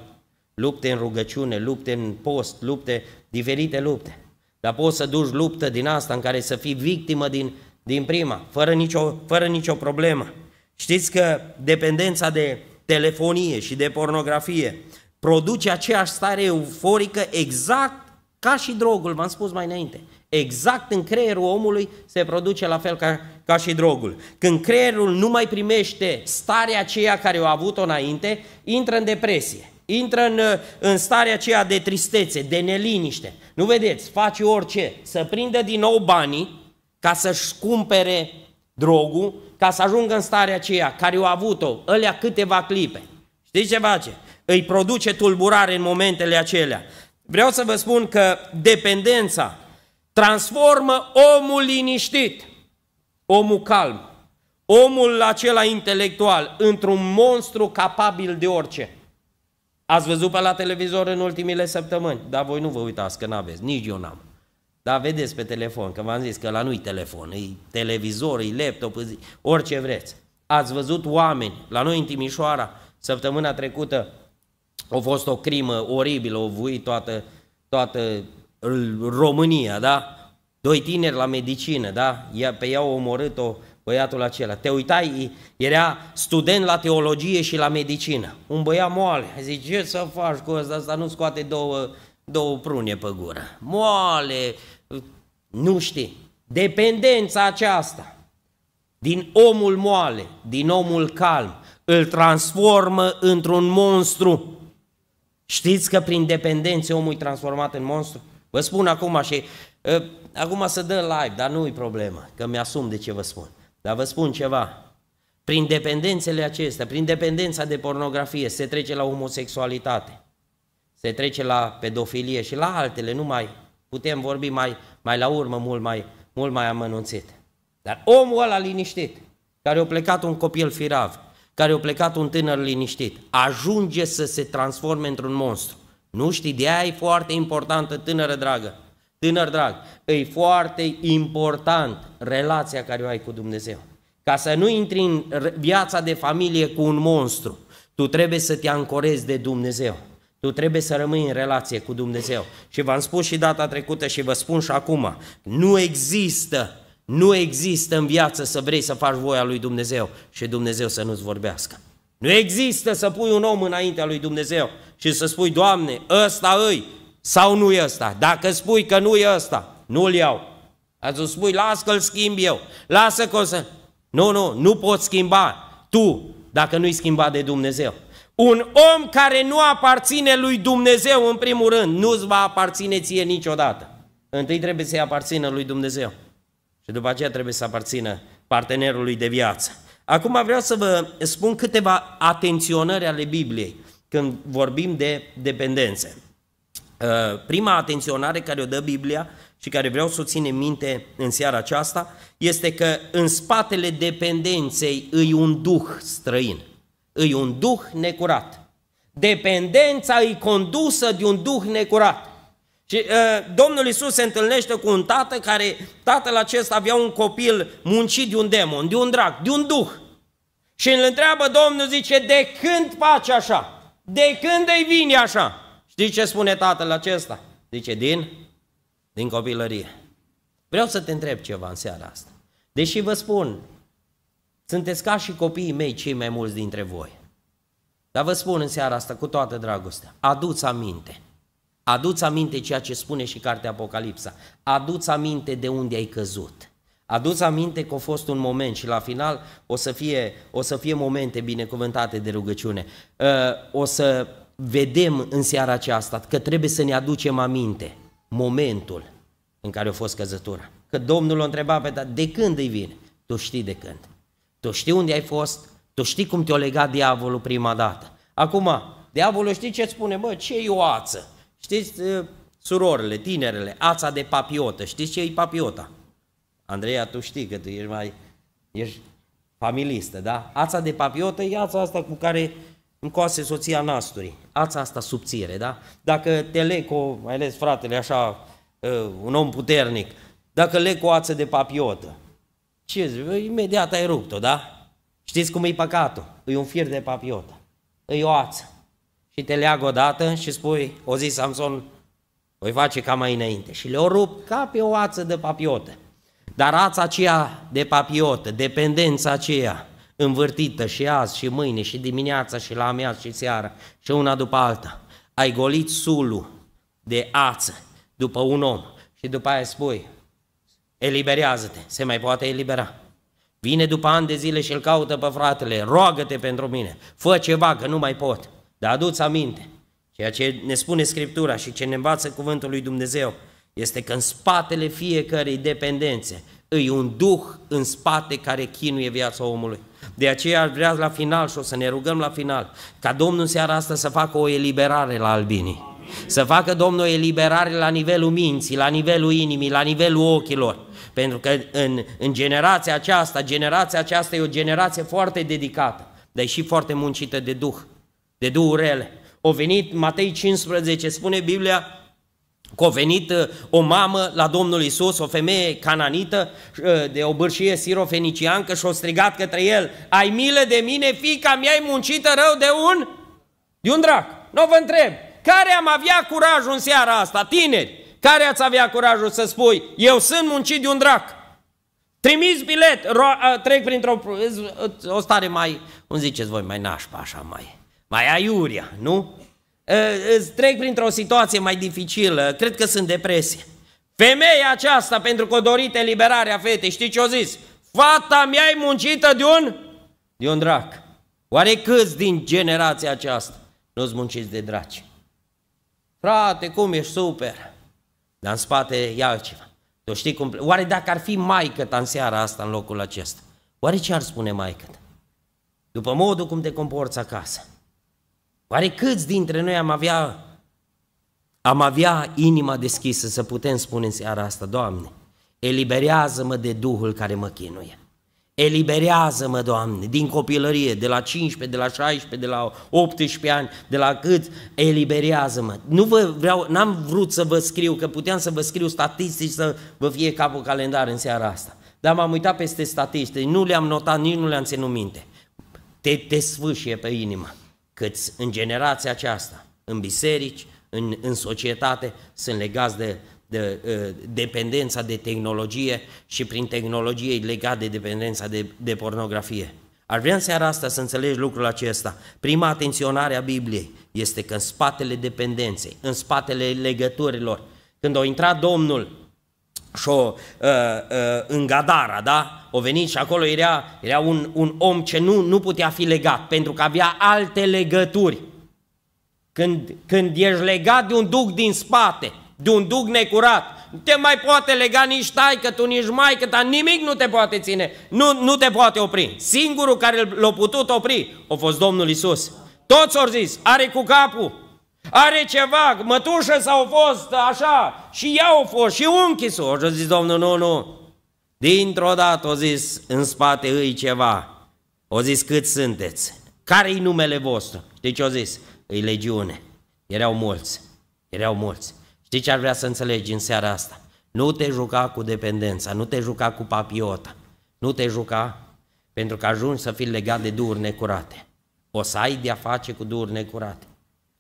lupte în rugăciune, lupte în post, lupte, diferite lupte. Dar poți să duci luptă din asta în care să fii victimă din din prima, fără nicio, fără nicio problemă. Știți că dependența de telefonie și de pornografie produce aceeași stare euforică exact ca și drogul, v-am spus mai înainte. Exact în creierul omului se produce la fel ca, ca și drogul. Când creierul nu mai primește starea aceea care o a avut-o înainte, intră în depresie, intră în, în starea aceea de tristețe, de neliniște. Nu vedeți, faci orice, să prindă din nou banii, ca să-și cumpere drogul, ca să ajungă în starea aceea care au avut-o, ălea câteva clipe. Știți ce face? Îi produce tulburare în momentele acelea. Vreau să vă spun că dependența transformă omul liniștit, omul calm, omul acela intelectual într-un monstru capabil de orice. Ați văzut pe la televizor în ultimile săptămâni, dar voi nu vă uitați că n-aveți, nici eu n-am. Da, vedeți pe telefon, că v-am zis că la nu-i telefon, e televizor, e laptop, orice vreți. Ați văzut oameni, la noi în Timișoara, săptămâna trecută a fost o crimă oribilă, o vui toată, toată România, da? Doi tineri la medicină, da? pe ea a omorât-o băiatul acela. Te uitai, era student la teologie și la medicină. Un băiat moale. Zice, ce să faci cu ăsta? Asta nu scoate două, două prune pe gură. Moale, nu știi. Dependența aceasta din omul moale, din omul calm, îl transformă într-un monstru. Știți că prin dependențe omul e transformat în monstru? Vă spun acum și... Uh, acum să dă live, dar nu e problemă, că mi-asum de ce vă spun. Dar vă spun ceva. Prin dependențele acestea, prin dependența de pornografie, se trece la homosexualitate, se trece la pedofilie și la altele, nu mai Putem vorbi mai, mai la urmă, mult mai, mult mai amănunțit. Dar omul ăla liniștit, care a plecat un copil firav, care a plecat un tânăr liniștit, ajunge să se transforme într-un monstru. Nu știi, de aia e foarte importantă, tânără dragă, tânăr drag, e foarte important relația care o ai cu Dumnezeu. Ca să nu intri în viața de familie cu un monstru, tu trebuie să te ancorezi de Dumnezeu. Tu trebuie să rămâi în relație cu Dumnezeu. Și v-am spus și data trecută și vă spun și acum, nu există, nu există în viață să vrei să faci voia lui Dumnezeu și Dumnezeu să nu-ți vorbească. Nu există să pui un om înaintea lui Dumnezeu și să spui, Doamne, ăsta îi sau nu e ăsta. Dacă spui că nu e ăsta, nu-l iau. Ați spui, las că-l schimb eu, lasă că o să... Nu, nu, nu poți schimba tu dacă nu-i schimba de Dumnezeu. Un om care nu aparține lui Dumnezeu, în primul rând, nu-ți va aparține ție niciodată. Întâi trebuie să-i aparțină lui Dumnezeu și după aceea trebuie să aparțină partenerului de viață. Acum vreau să vă spun câteva atenționări ale Bibliei când vorbim de dependențe. Uh, prima atenționare care o dă Biblia și care vreau să o în minte în seara aceasta este că în spatele dependenței îi un duh străin îi un duh necurat. Dependența îi condusă de un duh necurat. Și uh, Domnul Isus se întâlnește cu un tată care, tatăl acesta avea un copil muncit de un demon, de un drac, de un duh. Și îl întreabă Domnul, zice, de când faci așa? De când îi vine așa? Știi ce spune tatăl acesta? Zice, din? Din copilărie. Vreau să te întreb ceva în seara asta. Deși vă spun, sunteți ca și copiii mei cei mai mulți dintre voi. Dar vă spun în seara asta cu toată dragostea, aduți aminte. Aduți aminte ceea ce spune și cartea Apocalipsa. Aduți aminte de unde ai căzut. Aduți aminte că a fost un moment și la final o să fie, o să fie momente binecuvântate de rugăciune. Ă, o să vedem în seara aceasta că trebuie să ne aducem aminte momentul în care a fost căzătura. Că Domnul o întreba pe ta, de când îi vine? Tu știi de când. Tu știi unde ai fost, tu știi cum te a legat diavolul prima dată. Acum, diavolul știi ce spune? Bă, ce e o ață? Știți, ă, surorile, tinerele, ața de papiotă, știți ce e papiota? Andreea, tu știi că tu ești mai... ești familistă, da? Ața de papiotă e ața asta cu care încoase soția nasturii. Ața asta subțire, da? Dacă te leg cu, mai ales fratele, așa, ă, un om puternic, dacă leg cu ață de papiotă, ce zic? Imediat ai rupt-o, da? Știți cum e păcatul? E un fir de papiotă. E o ață. Și te leagă odată și spui, o zi Samson, voi face ca mai înainte. Și le-o rup ca pe o ață de papiotă. Dar ața aceea de papiotă, dependența aceea, învârtită și azi și mâine și dimineața și la amiază și seara și una după alta, ai golit sulul de ață după un om și după aia spui, eliberează-te, se mai poate elibera. Vine după ani de zile și îl caută pe fratele, roagă-te pentru mine, fă ceva că nu mai pot, dar adu-ți aminte. Ceea ce ne spune Scriptura și ce ne învață cuvântul lui Dumnezeu este că în spatele fiecărei dependențe îi un duh în spate care chinuie viața omului. De aceea ar vrea la final și o să ne rugăm la final ca Domnul seara asta să facă o eliberare la albinii. Să facă Domnul eliberare la nivelul minții, la nivelul inimii, la nivelul ochilor pentru că în, în generația aceasta, generația aceasta e o generație foarte dedicată, dar și foarte muncită de Duh, de Duhul rele. O venit, Matei 15, spune Biblia, că a venit uh, o mamă la Domnul Isus, o femeie cananită uh, de o bârșie sirofeniciancă și o strigat către el, ai milă de mine, fica mea ai muncită rău de un, de un drac. Nu vă întreb, care am avea curajul în seara asta, tineri, care ați avea curajul să spui, eu sunt muncit de un drac? Trimis bilet, ro- trec printr-o o stare mai, cum ziceți voi, mai nașpa așa, mai, mai aiuria, nu? Îți trec printr-o situație mai dificilă, cred că sunt depresie. Femeia aceasta, pentru că o dorit eliberarea fetei, știi ce o zis? Fata mea e muncită de un, de un drac. Oare câți din generația aceasta nu-ți munciți de draci? Frate, cum ești super! Dar în spate e altceva. Tu știi cum... Oare dacă ar fi maică în seara asta în locul acesta, oare ce ar spune maică După modul cum te comporți acasă. Oare câți dintre noi am avea, am avea inima deschisă să putem spune în seara asta, Doamne, eliberează-mă de Duhul care mă chinuie. Eliberează-mă, Doamne, din copilărie, de la 15, de la 16, de la 18 ani, de la cât, eliberează-mă. Nu vă vreau, n-am vrut să vă scriu, că puteam să vă scriu statistici să vă fie capul calendar în seara asta. Dar m-am uitat peste statistici, nu le-am notat, nici nu le-am ținut minte. Te, te sfâșie pe inimă, Cât în generația aceasta, în biserici, în, în societate, sunt legați de de, uh, dependența de tehnologie și prin tehnologie legat de dependența de, de pornografie. Ar vrea în seara asta să înțelegi lucrul acesta. Prima atenționare a Bibliei este că în spatele dependenței, în spatele legăturilor, când a intrat Domnul și o, uh, ă, uh, ă, în Gadara, da? O venit și acolo era, era un, un om ce nu, nu putea fi legat, pentru că avea alte legături. Când, când ești legat de un duc din spate, de un duc necurat. Nu te mai poate lega nici taică, tu nici maică, dar nimic nu te poate ține, nu, nu te poate opri. Singurul care l-a putut opri a fost Domnul Isus. Toți au zis, are cu capul, are ceva, mătușă sau fost așa, și ea au fost, și unchisul. O zis, domnul, nu, nu. Dintr-o dată o zis, în spate îi ceva. O zis, cât sunteți? Care-i numele vostru? Știi ce o zis? Îi legiune. Erau mulți, erau mulți. Știi ce ar vrea să înțelegi în seara asta? Nu te juca cu dependența, nu te juca cu papiota, nu te juca pentru că ajungi să fii legat de duhuri necurate. O să ai de-a face cu duhuri necurate.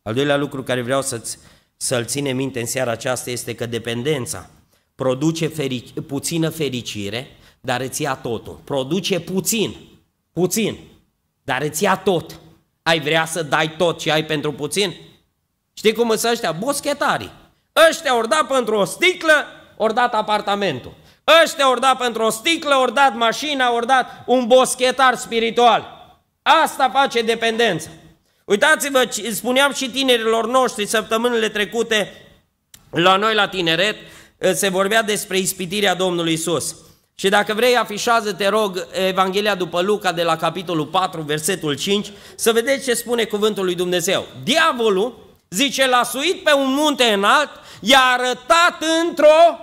Al doilea lucru care vreau să-ți, să-l ține minte în seara aceasta este că dependența produce feric- puțină fericire, dar îți ia totul. Produce puțin, puțin, dar îți ia tot. Ai vrea să dai tot ce ai pentru puțin? Știi cum sunt ăștia? Boschetarii. Ăștia ori dat pentru o sticlă, ori dat apartamentul. Ăștia ori dat pentru o sticlă, ori dat mașina, ori dat un boschetar spiritual. Asta face dependența. Uitați-vă, spuneam și tinerilor noștri săptămânile trecute la noi la tineret, se vorbea despre ispitirea Domnului Isus. Și dacă vrei, afișează, te rog, Evanghelia după Luca de la capitolul 4, versetul 5, să vedeți ce spune cuvântul lui Dumnezeu. Diavolul Zice, l-a suit pe un munte înalt, i-a arătat într-o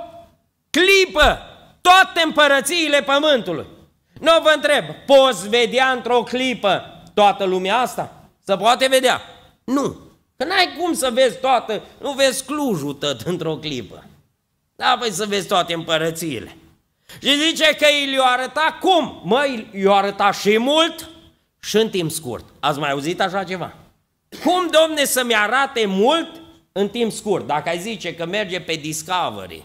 clipă toate împărățiile pământului. Nu vă întreb, poți vedea într-o clipă toată lumea asta? Să poate vedea? Nu. Că n-ai cum să vezi toată, nu vezi Clujul tot într-o clipă. Da, păi să vezi toate împărățiile. Și zice că îi le-o arăta cum? Măi, i-o arăta și mult și în timp scurt. Ați mai auzit așa ceva? Cum, domne, să-mi arate mult în timp scurt? Dacă ai zice că merge pe Discovery,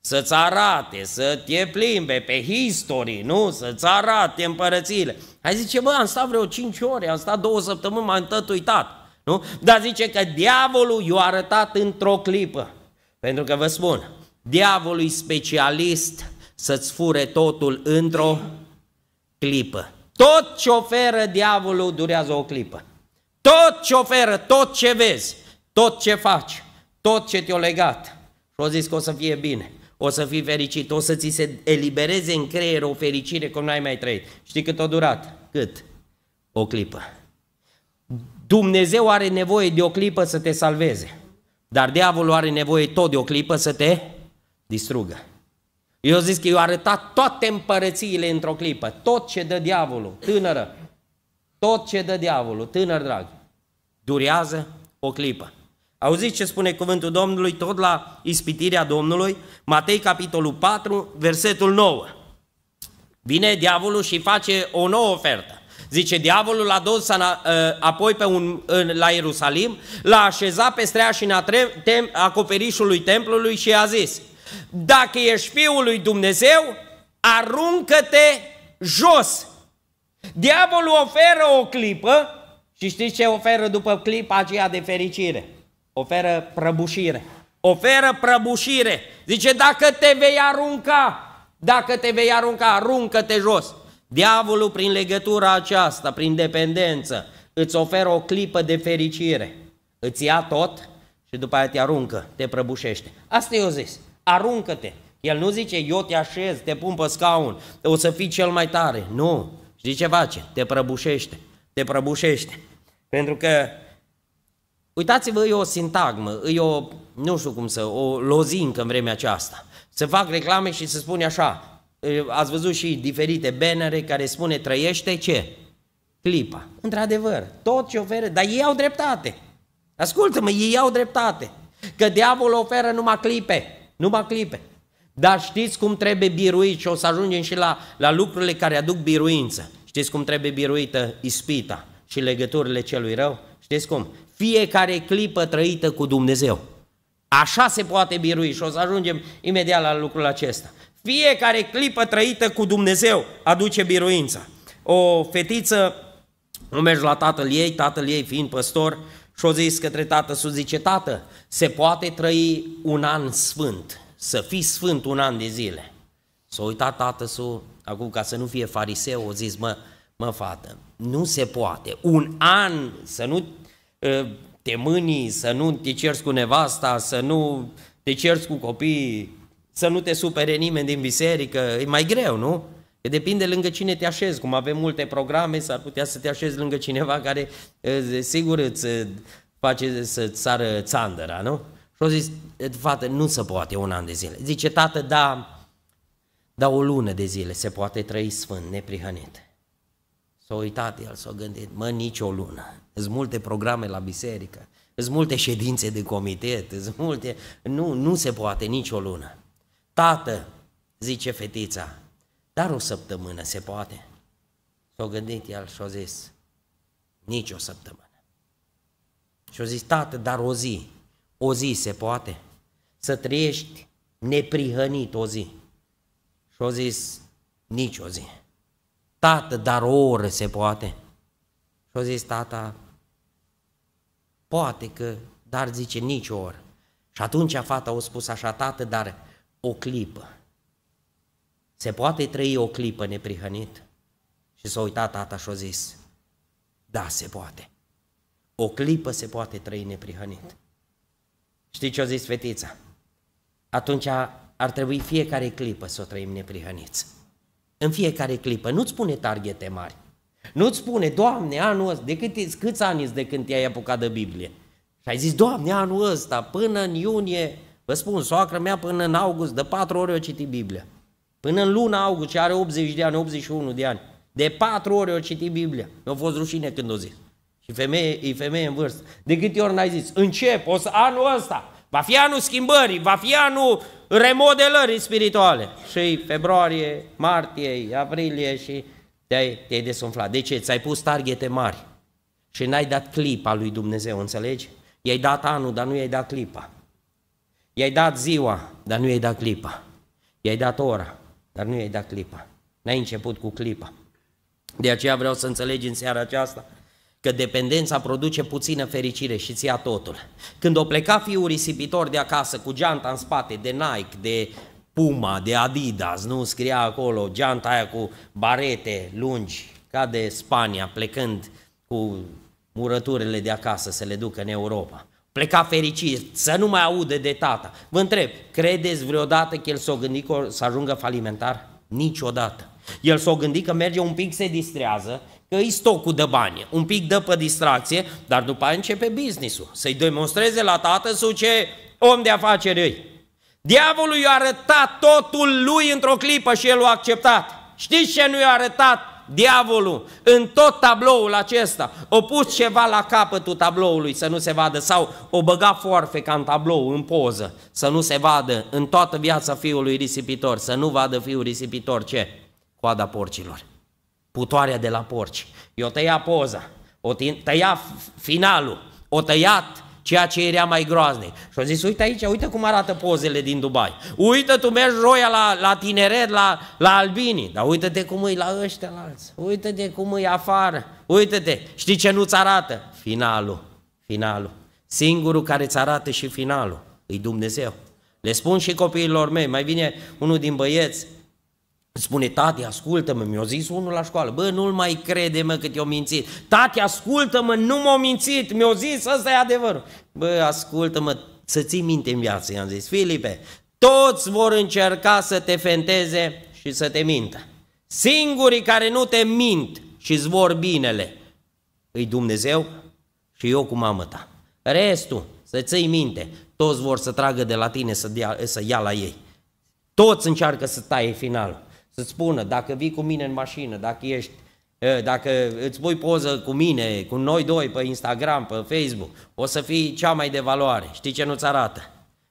să-ți arate, să te plimbe pe history, nu? Să-ți arate împărățile. Ai zice, bă, am stat vreo 5 ore, am stat două săptămâni, m-am tot uitat. Nu? Dar zice că diavolul i-a arătat într-o clipă. Pentru că vă spun, diavolul e specialist să-ți fure totul într-o clipă. Tot ce oferă diavolul durează o clipă tot ce oferă, tot ce vezi, tot ce faci, tot ce te-o legat. Și o zis că o să fie bine, o să fii fericit, o să ți se elibereze în creier o fericire cum n-ai mai trăit. Știi cât a durat? Cât? O clipă. Dumnezeu are nevoie de o clipă să te salveze, dar diavolul are nevoie tot de o clipă să te distrugă. Eu zic că eu arătat toate împărățiile într-o clipă, tot ce dă diavolul, tânără, tot ce dă diavolul, tânăr drag, durează o clipă. Auziți ce spune cuvântul Domnului tot la ispitirea Domnului, Matei capitolul 4, versetul 9. Vine diavolul și face o nouă ofertă. Zice, diavolul l-a dus ă, apoi pe un, în, la Ierusalim, l-a așezat pe streașina tre- tem, acoperișului templului și i-a zis, dacă ești Fiul lui Dumnezeu, aruncă-te jos. Diavolul oferă o clipă și știți ce oferă după clipa aceea de fericire? Oferă prăbușire. Oferă prăbușire. Zice, dacă te vei arunca, dacă te vei arunca, aruncă-te jos. Diavolul, prin legătura aceasta, prin dependență, îți oferă o clipă de fericire. Îți ia tot și după aia te aruncă, te prăbușește. Asta eu zis, aruncă-te. El nu zice, eu te așez, te pun pe scaun, o să fii cel mai tare. Nu. Știi ce face? Te prăbușește. Te prăbușește. Pentru că, uitați-vă, e o sintagmă, e o, nu știu cum să, o lozincă în vremea aceasta. Să fac reclame și să spune așa, ați văzut și diferite bannere care spune trăiește ce? Clipa. Într-adevăr, tot ce oferă, dar ei au dreptate. Ascultă-mă, ei au dreptate. Că diavolul oferă numai clipe, numai clipe. Dar știți cum trebuie biruit și o să ajungem și la, la lucrurile care aduc biruință. Știți cum trebuie biruită ispita și legăturile celui rău, știți cum? Fiecare clipă trăită cu Dumnezeu. Așa se poate birui și o să ajungem imediat la lucrul acesta. Fiecare clipă trăită cu Dumnezeu aduce biruința. O fetiță nu merge la tatăl ei, tatăl ei fiind păstor, și o zis către tată, să zice, tată, se poate trăi un an sfânt, să fii sfânt un an de zile. S-a uitat tată acum ca să nu fie fariseu, o zis, mă, Mă, fată, nu se poate. Un an să nu ă, te mâni, să nu te cerți cu nevasta, să nu te cerți cu copii, să nu te supere nimeni din biserică, e mai greu, nu? Că depinde lângă cine te așezi, cum avem multe programe, s-ar putea să te așezi lângă cineva care, ă, sigur, îți ă, face să țară sară țandăra, nu? Și zis, fată, nu se poate un an de zile. Zice, tată, da, da o lună de zile se poate trăi sfânt, neprihănit. S-a uitat el, s-a gândit, mă, nici o lună. Sunt multe programe la biserică, sunt multe ședințe de comitet, sunt multe... Nu, nu se poate nici o lună. Tată, zice fetița, dar o săptămână se poate. S-a gândit el și a zis, nici o săptămână. Și a zis, tată, dar o zi, o zi se poate? Să trăiești neprihănit o zi. Și a zis, nici o zi. Tată, dar o oră se poate? Și a zis tata, poate că, dar zice nici o oră. Și atunci fata a spus așa, tată, dar o clipă. Se poate trăi o clipă neprihănit? Și s-a uitat tata și a zis, da, se poate. O clipă se poate trăi neprihănit. Știi ce a zis fetița? Atunci ar trebui fiecare clipă să o trăim neprihăniți în fiecare clipă. Nu-ți pune targete mari. Nu-ți spune, Doamne, anul ăsta, de cât, câți ani de când te-ai apucat de Biblie? Și ai zis, Doamne, anul ăsta, până în iunie, vă spun, soacra mea până în august, de patru ore o citi Biblia. Până în luna august, ce are 80 de ani, 81 de ani. De patru ore o citi Biblia. Mi-a fost rușine când o zis. Și femeie, e femeie în vârstă. De câte ori n-ai zis, încep, o să, anul ăsta, va fi anul schimbării, va fi anul remodelării spirituale. Și februarie, martie, aprilie și te-ai, te-ai desumflat. De ce? Ți-ai pus targete mari și n-ai dat clipa lui Dumnezeu, înțelegi? I-ai dat anul, dar nu i-ai dat clipa. I-ai dat ziua, dar nu i-ai dat clipa. I-ai dat ora, dar nu i-ai dat clipa. N-ai început cu clipa. De aceea vreau să înțelegi în seara aceasta – că dependența produce puțină fericire și ți a totul. Când o pleca fiul risipitor de acasă cu geanta în spate de Nike, de Puma, de Adidas, nu scria acolo geanta aia cu barete lungi, ca de Spania, plecând cu murăturile de acasă să le ducă în Europa. Pleca fericit, să nu mai aude de tata. Vă întreb, credeți vreodată că el s a gândit că o să ajungă falimentar? Niciodată. El s a gândit că merge un pic, se distrează că e stocul de bani, un pic dă pe distracție, dar după aia începe business-ul, să-i demonstreze la tată su ce om de afaceri îi. Diavolul i-a arătat totul lui într-o clipă și el a acceptat. Știți ce nu i-a arătat diavolul în tot tabloul acesta? O pus ceva la capătul tabloului să nu se vadă sau o băga forfe ca în tablou, în poză, să nu se vadă în toată viața fiului risipitor, să nu vadă fiul risipitor ce? Coada porcilor putoarea de la porci. I-o tăia poza, o tăia finalul, o tăiat ceea ce era mai groaznic. Și au zis, uite aici, uite cum arată pozele din Dubai. Uite, tu mergi roia la, la tineret, la, la albini, dar uite-te cum e la ăștia la alții. uite-te cum e afară, uite-te, știi ce nu-ți arată? Finalul, finalul. Singurul care îți arată și finalul, e Dumnezeu. Le spun și copiilor mei, mai vine unul din băieți, Spune, tati, ascultă-mă, mi-a zis unul la școală, bă, nu-l mai crede, mă, că te o mințit. Tati, ascultă-mă, nu m-a mințit, mi-a zis, ăsta e adevărul. Bă, ascultă-mă, să ții minte în viață, i-am zis, Filipe, toți vor încerca să te fenteze și să te mintă. Singurii care nu te mint și îți vor binele, îi Dumnezeu și eu cu mamă ta. Restul, să ții minte, toți vor să tragă de la tine să, dea, să ia la ei. Toți încearcă să taie finalul. Să-ți spună, dacă vii cu mine în mașină, dacă ești dacă îți pui poză cu mine, cu noi doi, pe Instagram, pe Facebook, o să fii cea mai de valoare. Știi ce nu-ți arată?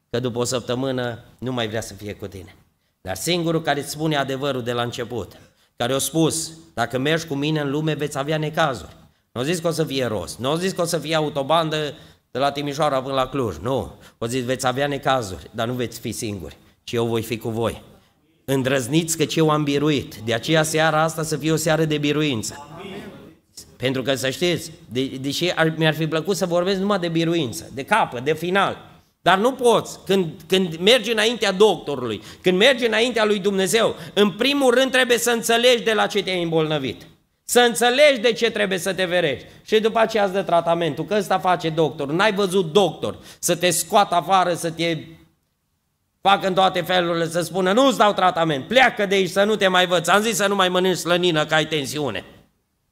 Că după o săptămână nu mai vrea să fie cu tine. Dar singurul care îți spune adevărul de la început, care a spus, dacă mergi cu mine în lume veți avea necazuri. Nu zis că o să fie rost, nu zis că o să fie autobandă de la Timișoara până la Cluj, nu. O zis veți avea necazuri, dar nu veți fi singuri, ci eu voi fi cu voi. Îndrăzniți că ce am biruit. De aceea seara asta să fie o seară de biruință. Pentru că să știți, de, deși ar, mi-ar fi plăcut să vorbesc numai de biruință, de capă, de final. Dar nu poți. Când, când mergi înaintea doctorului, când mergi înaintea lui Dumnezeu, în primul rând trebuie să înțelegi de la ce te-ai îmbolnăvit. Să înțelegi de ce trebuie să te verești. Și după aceea îți dă tratamentul, că ăsta face doctor. N-ai văzut doctor să te scoată afară, să te Fac în toate felurile să spună, nu-ți dau tratament, pleacă de aici să nu te mai văd. Am zis să nu mai mănânci slănină că ai tensiune.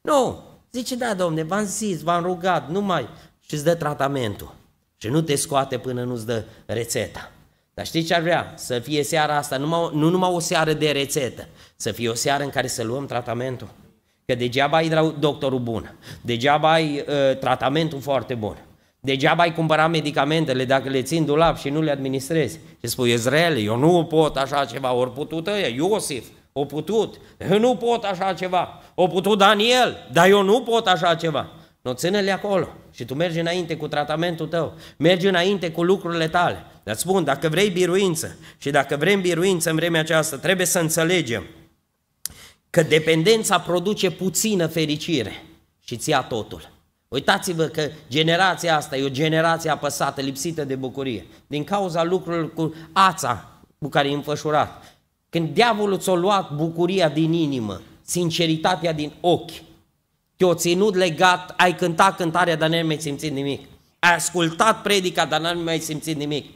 Nu, zice, da, domne, v-am zis, v-am rugat, nu mai. Și îți dă tratamentul. Și nu te scoate până nu-ți dă rețeta. Dar știi ce ar vrea? Să fie seara asta, numai, nu numai o seară de rețetă, să fie o seară în care să luăm tratamentul. Că degeaba ai doctorul bun, degeaba ai uh, tratamentul foarte bun. Degeaba ai cumpăra medicamentele dacă le țin dulap și nu le administrezi. Și spui, Israel, eu nu pot așa ceva, ori putut ăia, Iosif, o putut, eu nu pot așa ceva, o putut Daniel, dar eu nu pot așa ceva. Nu, ține-le acolo și tu mergi înainte cu tratamentul tău, mergi înainte cu lucrurile tale. Dar spun, dacă vrei biruință și dacă vrem biruință în vremea aceasta, trebuie să înțelegem că dependența produce puțină fericire și ți totul. Uitați-vă că generația asta e o generație apăsată, lipsită de bucurie, din cauza lucrurilor cu ața cu care e înfășurat. Când diavolul ți-a luat bucuria din inimă, sinceritatea din ochi, te-a ținut legat, ai cântat cântarea, dar n-ai mai simțit nimic. Ai ascultat predica, dar n-ai mai simțit nimic.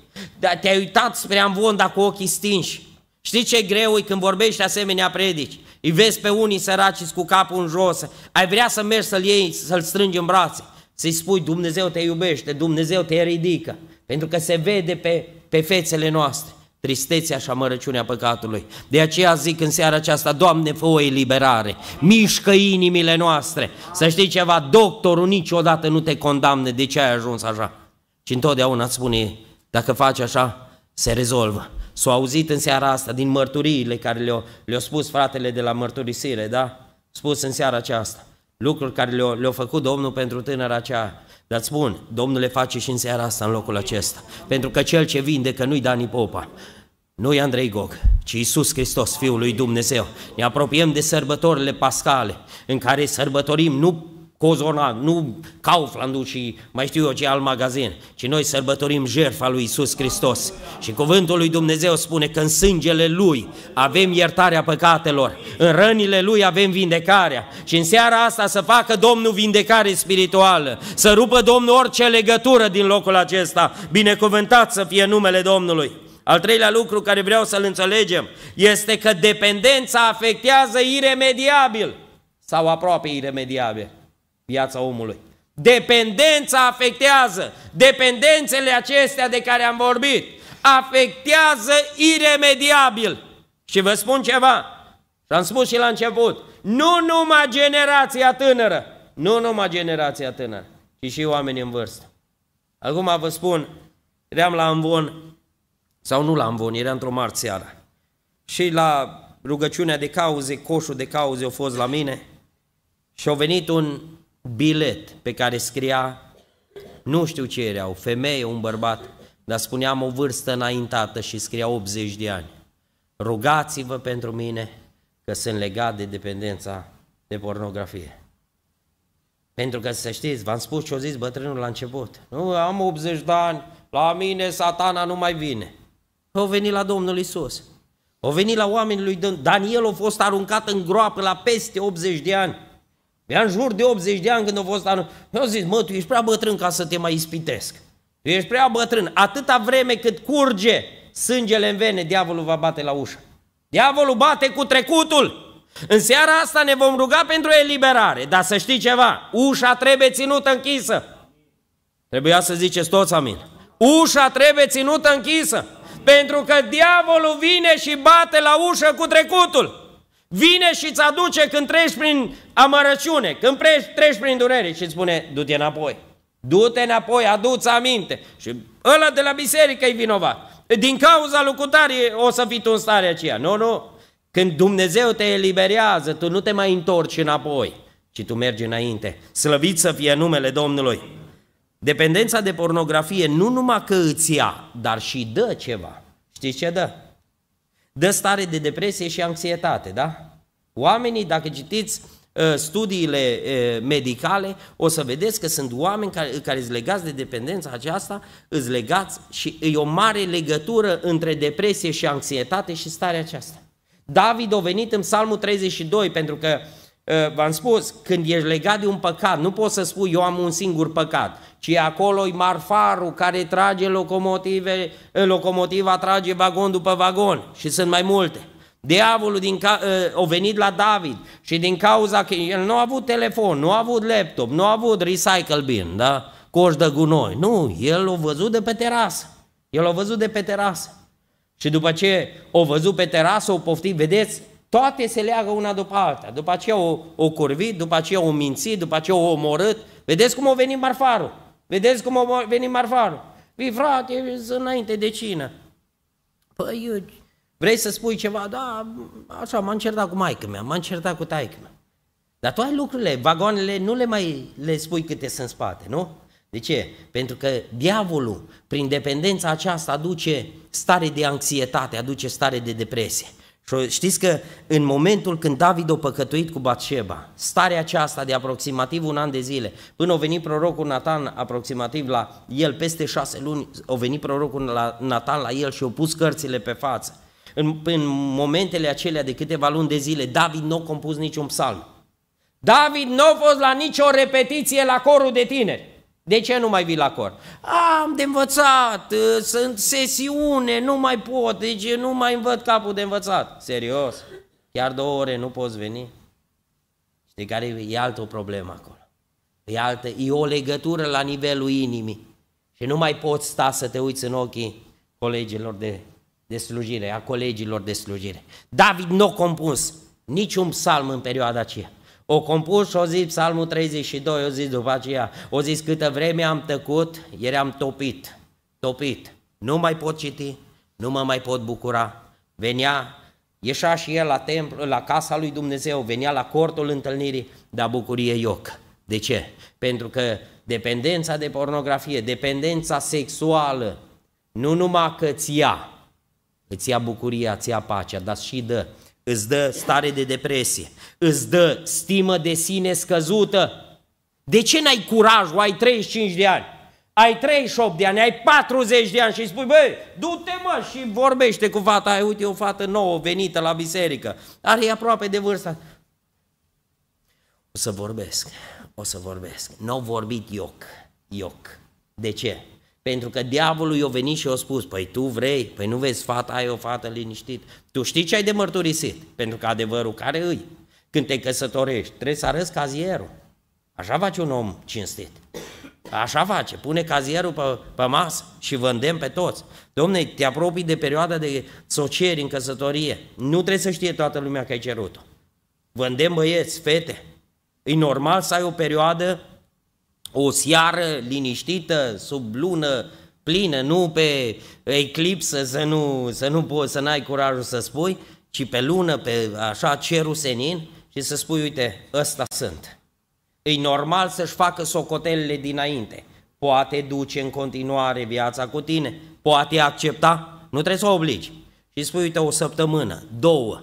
Te-ai uitat spre dar cu ochii stinși. Știi ce greu e când vorbești asemenea predici? Îi vezi pe unii săraci cu capul în jos, ai vrea să mergi să-l iei, să-l strângi în brațe, să-i spui Dumnezeu te iubește, Dumnezeu te ridică, pentru că se vede pe, pe fețele noastre tristețea și amărăciunea păcatului. De aceea zic în seara aceasta, Doamne, fă o eliberare, mișcă inimile noastre. Să știi ceva, doctorul niciodată nu te condamne de ce ai ajuns așa. Și întotdeauna îți spune, dacă faci așa, se rezolvă. S-au auzit în seara asta din mărturiile care le-au le spus fratele de la mărturisire, da? Spus în seara aceasta. Lucruri care le-au le făcut Domnul pentru tânăra aceea. Dar spun, Domnul le face și în seara asta, în locul acesta. Pentru că cel ce vindecă nu-i Dani Popa, nu-i Andrei Gog, ci Iisus Hristos, Fiul lui Dumnezeu. Ne apropiem de sărbătorile pascale, în care sărbătorim nu Cozonac, nu Kaufland și mai știu eu ce alt magazin, ci noi sărbătorim jertfa lui Isus Hristos. Și cuvântul lui Dumnezeu spune că în sângele Lui avem iertarea păcatelor, în rănile Lui avem vindecarea și în seara asta să facă Domnul vindecare spirituală, să rupă Domnul orice legătură din locul acesta, binecuvântat să fie numele Domnului. Al treilea lucru care vreau să-l înțelegem este că dependența afectează iremediabil sau aproape iremediabil viața omului. Dependența afectează. Dependențele acestea de care am vorbit afectează iremediabil. Și vă spun ceva, am spus și la început, nu numai generația tânără, nu numai generația tânără, ci și oamenii în vârstă. Acum vă spun, eram la Amvon, sau nu la Amvon, era într-o marți seara. Și la rugăciunea de cauze, coșul de cauze a fost la mine și a venit un bilet pe care scria, nu știu ce era, o femeie, un bărbat, dar spuneam o vârstă înaintată și scria 80 de ani. Rugați-vă pentru mine că sunt legat de dependența de pornografie. Pentru că să știți, v-am spus ce-o zis bătrânul la început. Nu, am 80 de ani, la mine satana nu mai vine. Au venit la Domnul Isus. Au venit la oamenii lui Daniel, a fost aruncat în groapă la peste 80 de ani. Ea în jur de 80 de ani când a fost anul, eu zis, mă, tu ești prea bătrân ca să te mai ispitesc. Tu ești prea bătrân. Atâta vreme cât curge sângele în vene, diavolul va bate la ușă. Diavolul bate cu trecutul. În seara asta ne vom ruga pentru eliberare, dar să știi ceva, ușa trebuie ținută închisă. Trebuia să ziceți toți amin. Ușa trebuie ținută închisă, pentru că diavolul vine și bate la ușă cu trecutul. Vine și îți aduce când treci prin amărăciune, când treci, prin durere și îți spune, du-te înapoi. Du-te înapoi, adu-ți aminte. Și ăla de la biserică e vinovat. Din cauza lucutarii o să fii tu în stare aceea. Nu, nu. Când Dumnezeu te eliberează, tu nu te mai întorci înapoi, ci tu mergi înainte. Slăvit să fie numele Domnului. Dependența de pornografie nu numai că îți ia, dar și dă ceva. Știți ce dă? dă stare de depresie și anxietate, da? Oamenii, dacă citiți uh, studiile uh, medicale, o să vedeți că sunt oameni care, care sunt legați de dependența aceasta, îți legați și e o mare legătură între depresie și anxietate și starea aceasta. David a venit în Psalmul 32 pentru că uh, Ă, v-am spus, când ești legat de un păcat, nu poți să spui eu am un singur păcat, ci acolo e marfarul care trage locomotive, ă, locomotiva trage vagon după vagon și sunt mai multe. Diavolul din ca, ă, a venit la David și din cauza că el nu a avut telefon, nu a avut laptop, nu a avut recycle bin, da? coș de gunoi. Nu, el l-a văzut de pe terasă. El l-a văzut de pe terasă. Și după ce o văzut pe terasă, o poftit, vedeți, toate se leagă una după alta. După aceea o, o curvit, după aceea o mințit, după aceea o omorât. Vedeți cum o venit marfarul? Vedeți cum o venit marfarul? Vii, păi, frate, înainte de cină. Păi, eu, vrei să spui ceva? Da, așa, m-am certat cu maică mea, m-am certat cu taică mea. Dar toate lucrurile, vagoanele, nu le mai le spui câte sunt în spate, nu? De ce? Pentru că diavolul, prin dependența aceasta, aduce stare de anxietate, aduce stare de depresie. Și știți că în momentul când David o păcătuit cu Batșeba, starea aceasta de aproximativ un an de zile, până a venit prorocul Natan aproximativ la el, peste șase luni, a venit prorocul Natan la el și a pus cărțile pe față. În, în momentele acelea de câteva luni de zile, David nu a compus niciun psalm. David nu a fost la nicio repetiție la corul de tineri. De ce nu mai vii la cor? Am de învățat, uh, sunt sesiune, nu mai pot, deci nu mai învăț capul de învățat. Serios? Chiar două ore nu poți veni? Știi care e altă problemă acolo? E, altă, e o legătură la nivelul inimii. Și nu mai poți sta să te uiți în ochii colegilor de, de slujire, a colegilor de slujire. David nu a compus niciun psalm în perioada aceea. O compus și o zis psalmul 32, o zis după aceea, o zis câtă vreme am tăcut, ieri am topit, topit, nu mai pot citi, nu mă mai pot bucura. Venea, ieșa și el la templu, la casa lui Dumnezeu, venea la cortul întâlnirii, dar bucurie ioc. De ce? Pentru că dependența de pornografie, dependența sexuală, nu numai că ți ia, îți ia bucuria, îți ia pacea, dar și dă îți dă stare de depresie, îți dă stimă de sine scăzută. De ce n-ai curajul, ai 35 de ani, ai 38 de ani, ai 40 de ani și spui, băi, du-te mă și vorbește cu fata Ai uite, o fată nouă venită la biserică, are aproape de vârsta. O să vorbesc, o să vorbesc. N-au vorbit ioc, ioc. De ce? Pentru că diavolul i-a venit și i-a spus, păi tu vrei, păi nu vezi, fata Ai o fată liniștit. Tu știi ce ai de mărturisit, pentru că adevărul care îi? Când te căsătorești, trebuie să arăți cazierul. Așa face un om cinstit. Așa face, pune cazierul pe, pe masă și vândem pe toți. Domne, te apropii de perioada de socieri în căsătorie. Nu trebuie să știe toată lumea că ai cerut-o. Vândem băieți, fete. E normal să ai o perioadă o seară liniștită, sub lună plină, nu pe eclipsă să nu, să nu poți, să n-ai curajul să spui, ci pe lună, pe așa cerul senin și să spui, uite, ăsta sunt. E normal să-și facă socotelele dinainte. Poate duce în continuare viața cu tine, poate accepta, nu trebuie să o obligi. Și spui, uite, o săptămână, două.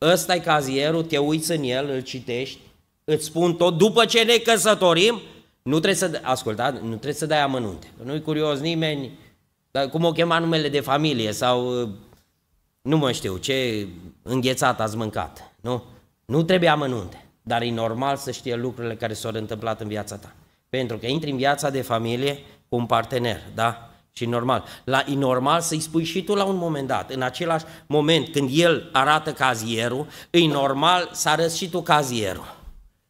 ăsta e cazierul, te uiți în el, îl citești, îți spun tot, după ce ne căsătorim, nu trebuie să, asculta, nu trebuie să dai amănunte. Nu-i curios nimeni dar cum o chema numele de familie sau nu mă știu ce înghețat ați mâncat. Nu? Nu trebuie amănunte, dar e normal să știe lucrurile care s-au întâmplat în viața ta. Pentru că intri în viața de familie cu un partener, da? Și normal. La, e normal să-i spui și tu la un moment dat, în același moment când el arată cazierul, e normal să arăți și tu cazierul.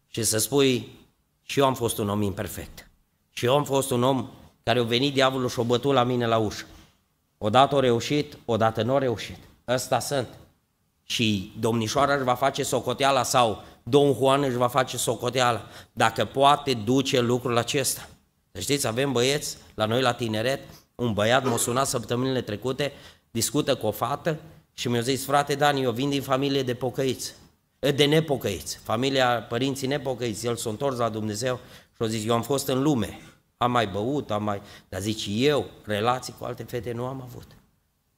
Și să spui, și eu am fost un om imperfect. Și eu am fost un om care a venit diavolul și a bătut la mine la ușă. Odată o reușit, odată nu a reușit. Ăsta sunt. Și domnișoara își va face socoteala sau domn Juan își va face socoteala dacă poate duce lucrul acesta. Deci știți, avem băieți la noi la tineret, un băiat m-a sunat săptămânile trecute, discută cu o fată și mi-a zis, frate Dani, eu vin din familie de pocăiți de nepocăiți. Familia, părinții nepocăiți, el s-a întors la Dumnezeu și a zis, eu am fost în lume, am mai băut, am mai... Dar zici, eu relații cu alte fete nu am avut.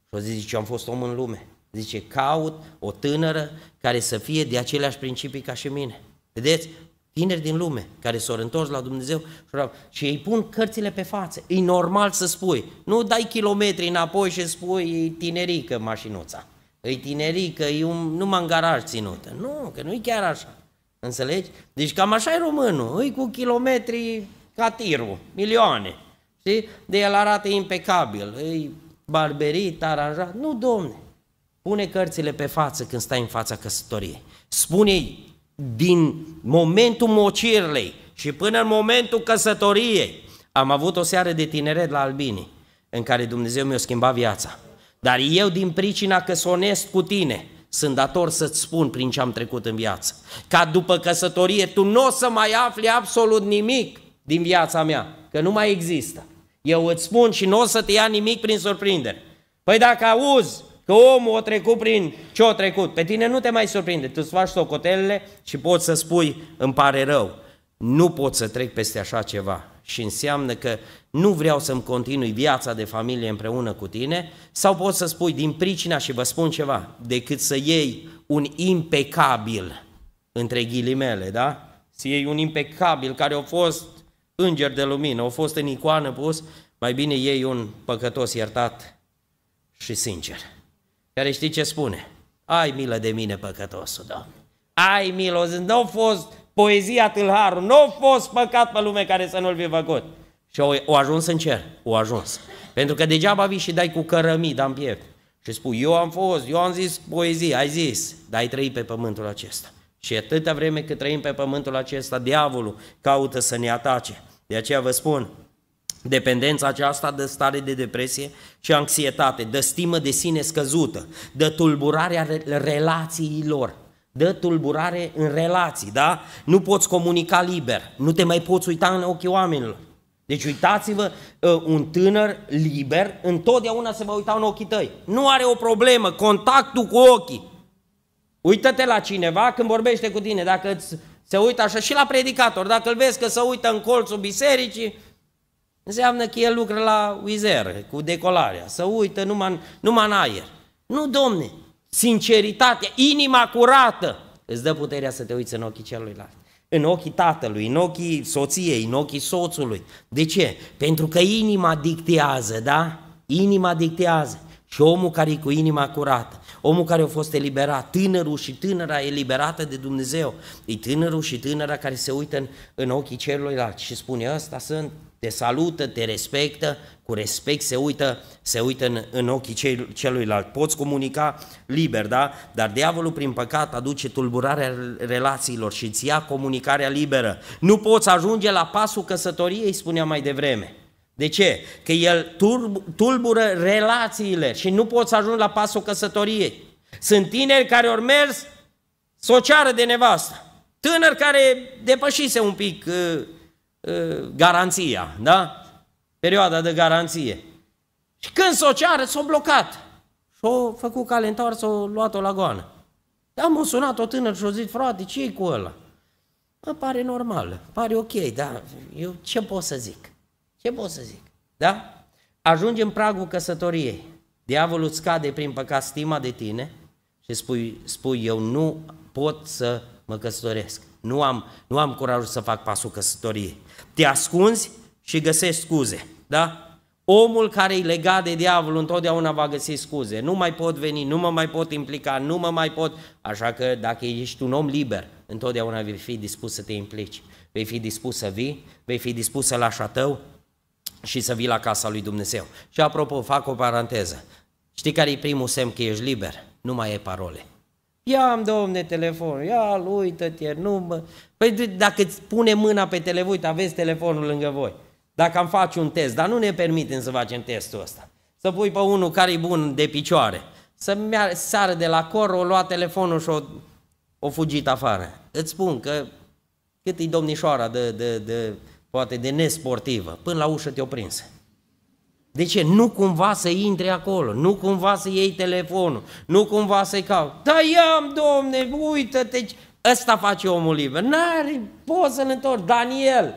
Și a zis, zice, eu am fost om în lume. Zice, caut o tânără care să fie de aceleași principii ca și mine. Vedeți? Tineri din lume care s-au întors la Dumnezeu și îi pun cărțile pe față. E normal să spui. Nu dai kilometri înapoi și spui tinerică mașinuța îi că e un, numai în garaj ținută. Nu, că nu e chiar așa. Înțelegi? Deci cam așa e românul, îi cu kilometri ca tirul, milioane. Știi? De el arată impecabil, îi barberit, aranjat. Nu, domne, pune cărțile pe față când stai în fața căsătoriei. Spune-i din momentul mocirlei și până în momentul căsătoriei. Am avut o seară de tineret la Albini, în care Dumnezeu mi-a schimbat viața. Dar eu, din pricina că sunt onest cu tine, sunt dator să-ți spun prin ce am trecut în viață. Ca după căsătorie tu nu o să mai afli absolut nimic din viața mea, că nu mai există. Eu îți spun și nu o să te ia nimic prin surprindere. Păi dacă auzi că omul a trecut prin ce a trecut, pe tine nu te mai surprinde, tu îți faci socotelele și poți să spui îmi pare rău. Nu pot să trec peste așa ceva și înseamnă că nu vreau să-mi continui viața de familie împreună cu tine, sau poți să spui din pricina și vă spun ceva, decât să iei un impecabil, între ghilimele, da? Să iei un impecabil care a fost înger de lumină, a fost în icoană pus, mai bine iei un păcătos iertat și sincer. Care știi ce spune? Ai milă de mine, păcătosul, Doamne. Ai milă, nu a fost poezia tâlharul. Nu a fost păcat pe lume care să nu-l fi făcut. Și o, o ajuns în cer, o ajuns. Pentru că degeaba vii și dai cu dar în piept. Și spui, eu am fost, eu am zis poezie, ai zis, dar ai trăit pe pământul acesta. Și atâta vreme cât trăim pe pământul acesta, diavolul caută să ne atace. De aceea vă spun, Dependența aceasta dă stare de depresie și anxietate, dă stimă de sine scăzută, dă tulburarea relațiilor, dă tulburare în relații, da? Nu poți comunica liber, nu te mai poți uita în ochii oamenilor. Deci uitați-vă, uh, un tânăr liber întotdeauna se va uita în ochii tăi. Nu are o problemă, contactul cu ochii. Uită-te la cineva când vorbește cu tine, dacă îți se uită așa și la predicator, dacă îl vezi că se uită în colțul bisericii, înseamnă că el lucră la uizer, cu decolarea, Se uită numai, numai în aer. Nu, domne, sinceritatea, inima curată îți dă puterea să te uiți în ochii celuilalt. În ochii tatălui, în ochii soției, în ochii soțului. De ce? Pentru că inima dictează, da? Inima dictează. Și omul care e cu inima curată, omul care a fost eliberat, tânărul și tânăra eliberată de Dumnezeu, e tânărul și tânăra care se uită în, în ochii celuilalt și spune, ăsta sunt, te salută, te respectă, cu respect se uită, se uită în, în ochii celuilalt. Poți comunica liber, da? Dar diavolul prin păcat aduce tulburarea relațiilor și îți ia comunicarea liberă. Nu poți ajunge la pasul căsătoriei, spuneam mai devreme. De ce? Că el tulbură relațiile și nu poți ajunge la pasul căsătoriei. Sunt tineri care au mers să o ceară de nevastă. Tânăr care depășise un pic uh, Ă, garanția, da? Perioada de garanție. Și când s-o ceară, s-o blocat. Și-o făcut calentar, s-o luat-o la goană. Am o sunat o tânăr și-o zis, frate, ce cu ăla? Mă, pare normal, pare ok, dar eu ce pot să zic? Ce pot să zic? Da? Ajungi în pragul căsătoriei. Diavolul îți cade prin păcat stima de tine și spui, spui eu nu pot să mă căsătoresc. Nu am, nu am curajul să fac pasul căsătoriei. Te ascunzi și găsești scuze, da? Omul care e legat de diavol întotdeauna va găsi scuze. Nu mai pot veni, nu mă mai pot implica, nu mă mai pot... Așa că dacă ești un om liber, întotdeauna vei fi dispus să te implici. Vei fi dispus să vii, vei fi dispus să lași tău și să vii la casa lui Dumnezeu. Și apropo, fac o paranteză. Știi care e primul semn că ești liber? Nu mai e parole. Ia-mi, domne, telefonul, ia uită-te, nu mă... Păi dacă îți pune mâna pe telefon, uite, aveți telefonul lângă voi. Dacă am face un test, dar nu ne permitem să facem testul ăsta. Să pui pe unul care e bun de picioare, să sară de la cor, o lua telefonul și o, o fugit afară. Îți spun că cât e domnișoara de, de, de, poate de nesportivă, până la ușă te-o prinsă. De ce? Nu cumva să intre acolo, nu cumva să iei telefonul, nu cumva să-i caut. Da, i-am, domne, uită-te, ăsta face omul liber. N-are, poți să-l întorci. Daniel,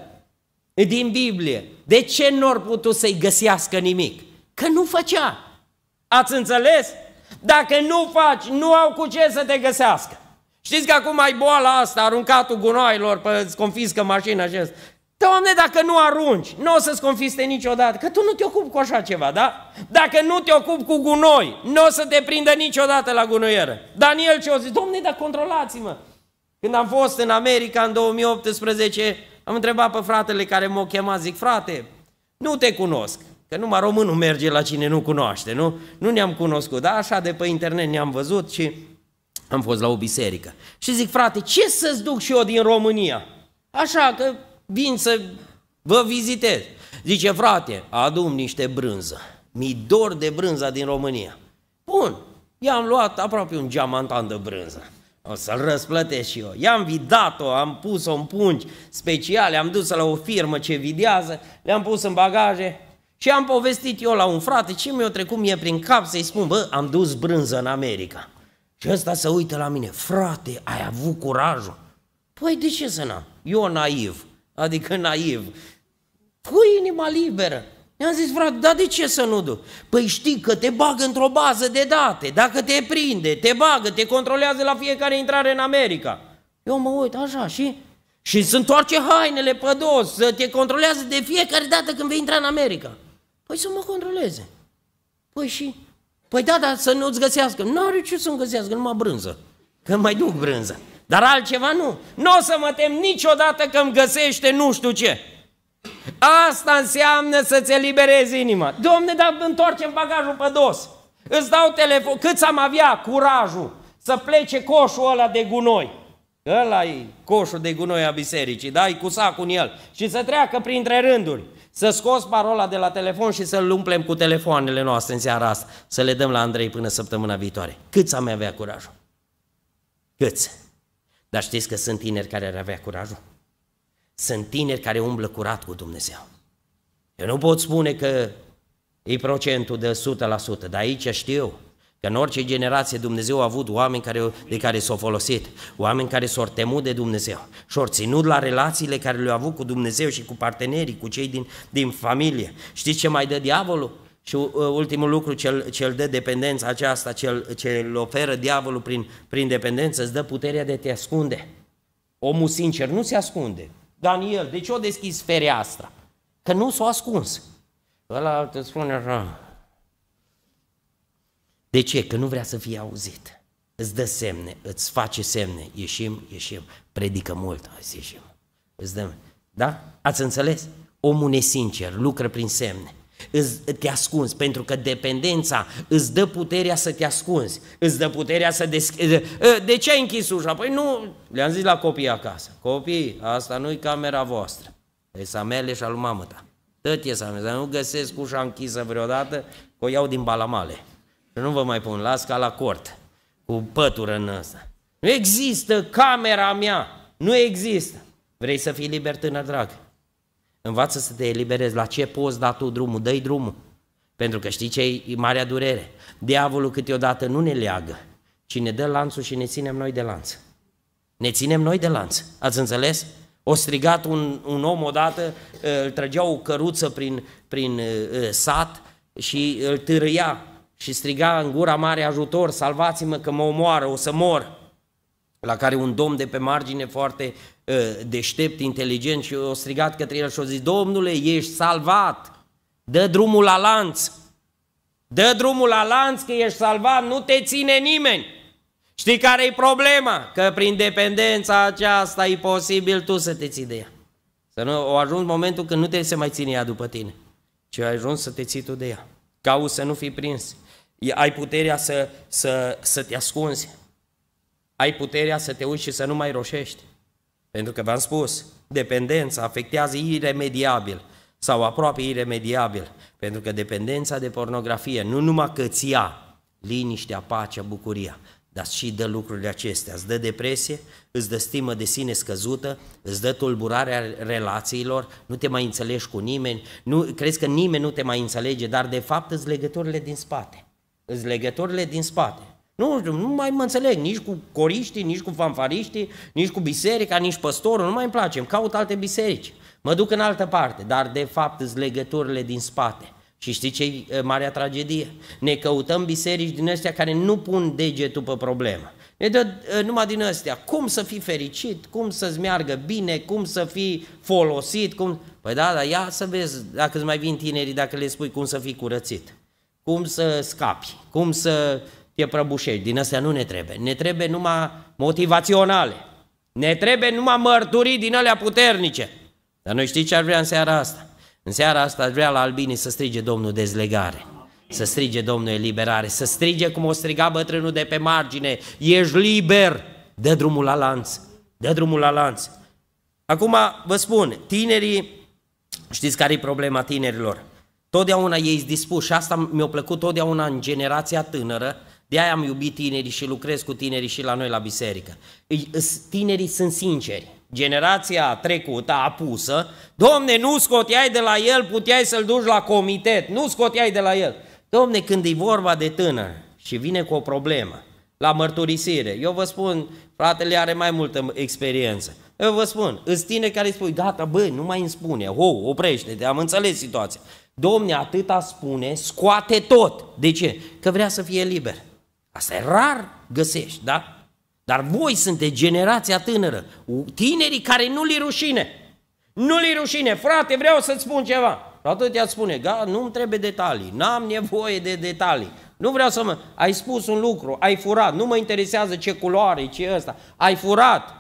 din Biblie. De ce nu ar putut să-i găsească nimic? Că nu făcea. Ați înțeles? Dacă nu faci, nu au cu ce să te găsească. Știți că acum ai boala asta, aruncatul gunoailor, pe, îți confiscă mașina și Doamne, dacă nu arunci, nu o să-ți confiste niciodată, că tu nu te ocupi cu așa ceva, da? Dacă nu te ocupi cu gunoi, nu o să te prindă niciodată la gunoieră. Daniel ce o zis? Doamne, dar controlați-mă! Când am fost în America în 2018, am întrebat pe fratele care m-a chemat, zic, frate, nu te cunosc, că numai românul merge la cine nu cunoaște, nu? Nu ne-am cunoscut, da. așa de pe internet ne-am văzut și am fost la o biserică. Și zic, frate, ce să-ți duc și eu din România? Așa, că vin să vă vizitez. Zice, frate, adum niște brânză. Mi dor de brânza din România. Bun, i-am luat aproape un geamantan de brânză. O să-l răsplătesc și eu. I-am vidat-o, am pus-o în pungi speciale, am dus-o la o firmă ce videază, le-am pus în bagaje și am povestit eu la un frate ce mi-a trecut mie prin cap să-i spun, bă, am dus brânză în America. Și ăsta se uită la mine, frate, ai avut curajul? Păi de ce să n-am? Eu naiv, adică naiv, cu inima liberă. I-am zis, frate, dar de ce să nu duc? Păi știi că te bagă într-o bază de date, dacă te prinde, te bagă, te controlează la fiecare intrare în America. Eu mă uit așa și... Și se întoarce hainele pe dos, să te controlează de fiecare dată când vei intra în America. Păi să mă controleze. Păi și... Păi da, dar să nu-ți găsească. Nu are ce să-mi găsească, numai brânză. Că mai duc brânză. Dar altceva nu. Nu o să mă tem niciodată că îmi găsește nu știu ce. Asta înseamnă să-ți eliberezi inima. Domne, dar întoarcem bagajul pe dos. Îți dau telefon. Cât am avea curajul să plece coșul ăla de gunoi? ăla e coșul de gunoi a bisericii, da? E cu sacul în el. Și să treacă printre rânduri. Să scos parola de la telefon și să-l umplem cu telefoanele noastre în seara asta. Să le dăm la Andrei până săptămâna viitoare. Câți am avea curajul? Câți? Dar știți că sunt tineri care ar avea curajul? Sunt tineri care umblă curat cu Dumnezeu. Eu nu pot spune că e procentul de 100%, dar aici știu Că în orice generație Dumnezeu a avut oameni care, de care s-au folosit, oameni care s-au temut de Dumnezeu și au ținut la relațiile care le-au avut cu Dumnezeu și cu partenerii, cu cei din, din familie. Știți ce mai dă diavolul? Și uh, ultimul lucru, cel, cel dă dependența aceasta, cel, cel oferă diavolul prin, prin dependență, îți dă puterea de a te ascunde. Omul sincer nu se ascunde. Daniel, de ce o deschis fereastra? Că nu s-o ascuns. Ăla te spune așa. De ce? Că nu vrea să fie auzit. Îți dă semne, îți face semne. Ieșim, ieșim. Predică mult. Hai să ieșim. Îți dăm. Da? Ați înțeles? Omul nesincer lucră prin semne te ascunzi, pentru că dependența îți dă puterea să te ascunzi, îți dă puterea să deschizi. De ce ai închis ușa? Păi nu, le-am zis la copii acasă, copii, asta nu-i camera voastră, e sa mele și al mamă ta. Tot e să nu găsesc ușa închisă vreodată, o iau din balamale. Și nu vă mai pun, las ca la cort, cu pătură în ăsta. Nu există camera mea, nu există. Vrei să fii liber, tânăr drag? Învață să te eliberezi. La ce poți da tu drumul? Dă-i drumul. Pentru că știi ce e marea durere? Diavolul câteodată nu ne leagă, ci ne dă lanțul și ne ținem noi de lanț. Ne ținem noi de lanț. Ați înțeles? O strigat un, un om odată, ă, îl trăgea o căruță prin, prin uh, sat și îl târâia și striga în gura mare ajutor, salvați-mă că mă omoară, o să mor la care un domn de pe margine foarte ă, deștept, inteligent și o strigat către el și o zis, Domnule, ești salvat, dă drumul la lanț, dă drumul la lanț că ești salvat, nu te ține nimeni. Știi care e problema? Că prin dependența aceasta e posibil tu să te ții de ea. Să nu o ajungi momentul când nu te se mai ține ea după tine, ci ai ajuns să te ții tu de ea. Cauți să nu fii prins. Ai puterea să, să, să te ascunzi ai puterea să te uiți și să nu mai roșești. Pentru că v-am spus, dependența afectează iremediabil sau aproape iremediabil, pentru că dependența de pornografie nu numai că îți ia liniștea, pacea, bucuria, dar și dă lucrurile acestea. Îți dă depresie, îți dă stimă de sine scăzută, îți dă tulburarea relațiilor, nu te mai înțelegi cu nimeni, nu, crezi că nimeni nu te mai înțelege, dar de fapt îți legăturile din spate. Îți legăturile din spate. Nu, nu mai mă înțeleg nici cu coriștii, nici cu fanfariștii, nici cu biserica, nici păstorul, nu mai îmi place, îmi caut alte biserici. Mă duc în altă parte, dar de fapt sunt legăturile din spate. Și știi ce e marea tragedie? Ne căutăm biserici din astea care nu pun degetul pe problemă. Ne dă numai din astea, cum să fii fericit, cum să-ți meargă bine, cum să fii folosit, cum... Păi da, dar ia să vezi dacă îți mai vin tinerii, dacă le spui cum să fii curățit, cum să scapi, cum să e prăbușești. Din astea nu ne trebuie. Ne trebuie numai motivaționale. Ne trebuie numai mărturii din alea puternice. Dar noi știți ce ar vrea în seara asta? În seara asta ar vrea la albini să strige Domnul dezlegare. Să strige Domnul eliberare, să strige cum o striga bătrânul de pe margine, ești liber, dă drumul la lanț, dă drumul la lanț. Acum vă spun, tinerii, știți care e problema tinerilor? Totdeauna ei sunt dispuși și asta mi-a plăcut totdeauna în generația tânără, de-aia am iubit tinerii și lucrez cu tinerii și la noi la biserică. Tinerii sunt sinceri. Generația trecută, apusă, domne, nu scoteai de la el, puteai să-l duci la comitet, nu scoteai de la el. Domne, când e vorba de tânăr și vine cu o problemă, la mărturisire, eu vă spun, fratele are mai multă experiență, eu vă spun, îți tine care îi spui, gata, bă, nu mai îmi spune, ho, oprește-te, am înțeles situația. Domne, atâta spune, scoate tot. De ce? Că vrea să fie liber. Asta e rar găsești, da? Dar voi sunteți generația tânără, tinerii care nu-li rușine. Nu-li rușine, frate, vreau să-ți spun ceva. Și atât spune, ga, nu-mi trebuie detalii, n-am nevoie de detalii. Nu vreau să mă... Ai spus un lucru, ai furat, nu mă interesează ce culoare, ce ăsta. Ai furat,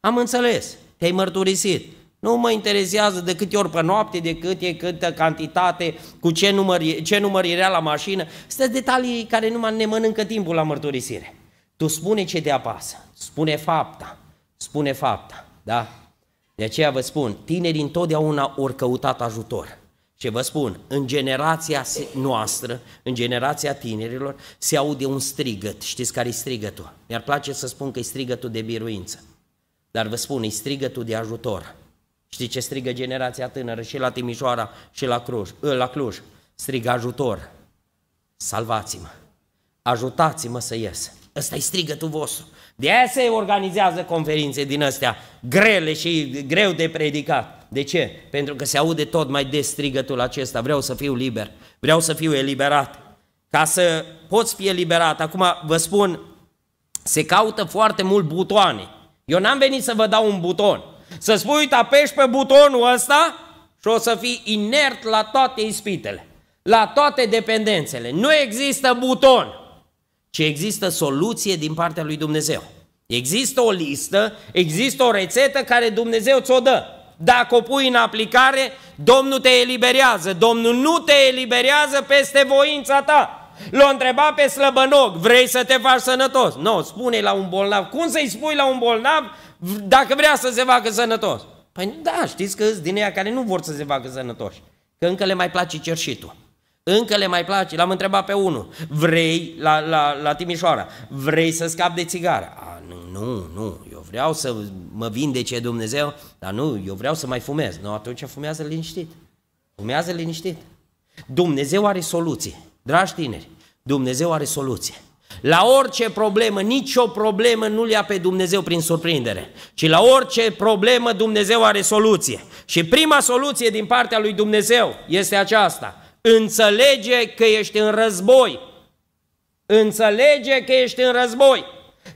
am înțeles, te-ai mărturisit. Nu mă interesează de câte ori pe noapte, de e, câtă cantitate, cu ce număr, ce număr era la mașină. Sunt detalii care numai ne mănâncă timpul la mărturisire. Tu spune ce te apasă, spune fapta, spune fapta, da? De aceea vă spun, tinerii întotdeauna ori căutat ajutor. Ce vă spun, în generația noastră, în generația tinerilor, se aude un strigăt. Știți care e strigătul? Mi-ar place să spun că e strigătul de biruință. Dar vă spun, e strigătul de ajutor. Știi ce strigă generația tânără și la Timișoara și la, Cluj? Ă, la Cluj? Strigă ajutor. Salvați-mă. Ajutați-mă să ies. Ăsta i strigătul vostru. De aia se organizează conferințe din astea grele și greu de predicat. De ce? Pentru că se aude tot mai des strigătul acesta. Vreau să fiu liber. Vreau să fiu eliberat. Ca să poți fi eliberat. Acum vă spun, se caută foarte mult butoane. Eu n-am venit să vă dau un buton. Să spui, apeși pe butonul ăsta și o să fii inert la toate ispitele, la toate dependențele. Nu există buton, ci există soluție din partea lui Dumnezeu. Există o listă, există o rețetă care Dumnezeu ți-o dă. Dacă o pui în aplicare, Domnul te eliberează. Domnul nu te eliberează peste voința ta. L-a întrebat pe slăbănog, vrei să te faci sănătos? Nu, spune la un bolnav. Cum să-i spui la un bolnav dacă vrea să se facă sănătos? Păi da, știți că sunt din ea care nu vor să se facă sănătoși. Că încă le mai place cerșitul. Încă le mai place. L-am întrebat pe unul. Vrei, la, la, la Timișoara, vrei să scap de țigară? A, nu, nu, nu. Eu vreau să mă vindece Dumnezeu, dar nu, eu vreau să mai fumez. Nu, atunci fumează liniștit. Fumează liniștit. Dumnezeu are soluții. Dragi tineri, Dumnezeu are soluție. La orice problemă, nicio problemă nu-L ia pe Dumnezeu prin surprindere, ci la orice problemă Dumnezeu are soluție. Și prima soluție din partea lui Dumnezeu este aceasta. Înțelege că ești în război. Înțelege că ești în război.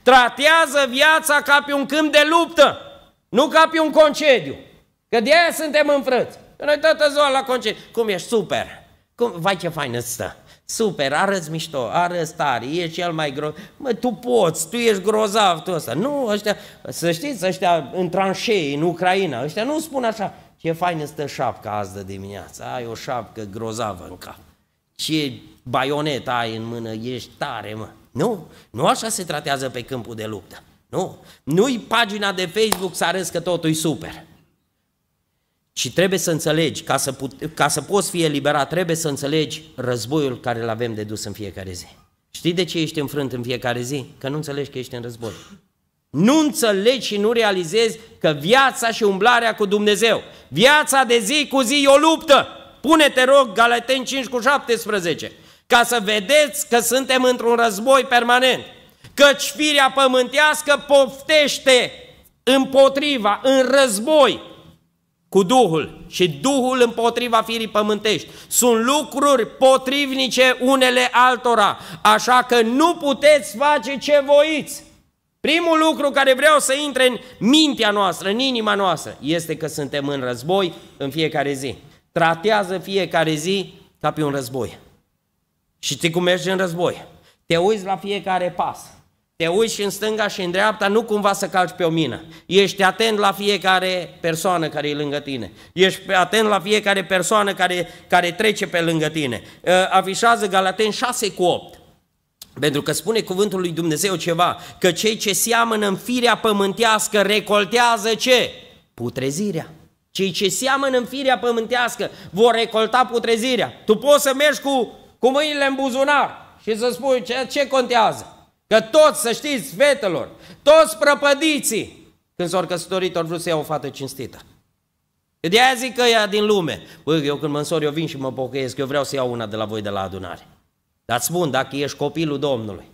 Tratează viața ca pe un câmp de luptă, nu ca pe un concediu. Că de aia suntem înfrăți. Noi toată ziua la concediu. Cum ești? Super! Cum? Vai ce fain stă! Super, arăți mișto, arăți tare, ești cel mai gros. Mă, tu poți, tu ești grozav, tu ăsta. Nu, ăștia, să știți, ăștia în tranșei, în Ucraina, ăștia nu spun așa. Ce faină stă șapca azi de dimineață, ai o șapcă grozavă în cap. Ce baionet ai în mână, ești tare, mă. Nu, nu așa se tratează pe câmpul de luptă. Nu, nu-i pagina de Facebook să arăți că totul e super. Și trebuie să înțelegi, ca să, put, ca să poți fi eliberat, trebuie să înțelegi războiul care îl avem de dus în fiecare zi. Știi de ce ești înfrânt în fiecare zi? Că nu înțelegi că ești în război. Nu înțelegi și nu realizezi că viața și umblarea cu Dumnezeu, viața de zi cu zi e o luptă. Pune-te rog Galaten 5 cu 17, ca să vedeți că suntem într-un război permanent. Căci firea pământească poftește împotriva, în război, cu Duhul și Duhul împotriva firii pământești. Sunt lucruri potrivnice unele altora, așa că nu puteți face ce voiți. Primul lucru care vreau să intre în mintea noastră, în inima noastră, este că suntem în război în fiecare zi. Tratează fiecare zi ca pe un război. Și ți cum mergi în război? Te uiți la fiecare pas te uiți în stânga și în dreapta, nu cumva să calci pe o mină. Ești atent la fiecare persoană care e lângă tine. Ești atent la fiecare persoană care, care trece pe lângă tine. Ă, afișează Galaten 6 cu 8. Pentru că spune cuvântul lui Dumnezeu ceva, că cei ce seamănă în firea pământească recoltează ce? Putrezirea. Cei ce seamănă în firea pământească vor recolta putrezirea. Tu poți să mergi cu, cu mâinile în buzunar și să spui ce, ce contează. Că toți, să știți, fetelor, toți prăpădiții, când s-au căsătorit, au vrut să iau o fată cinstită. De aia zic că ea din lume. Bă, eu când mă însor, eu vin și mă pocăiesc, eu vreau să iau una de la voi de la adunare. Dar spun, dacă ești copilul Domnului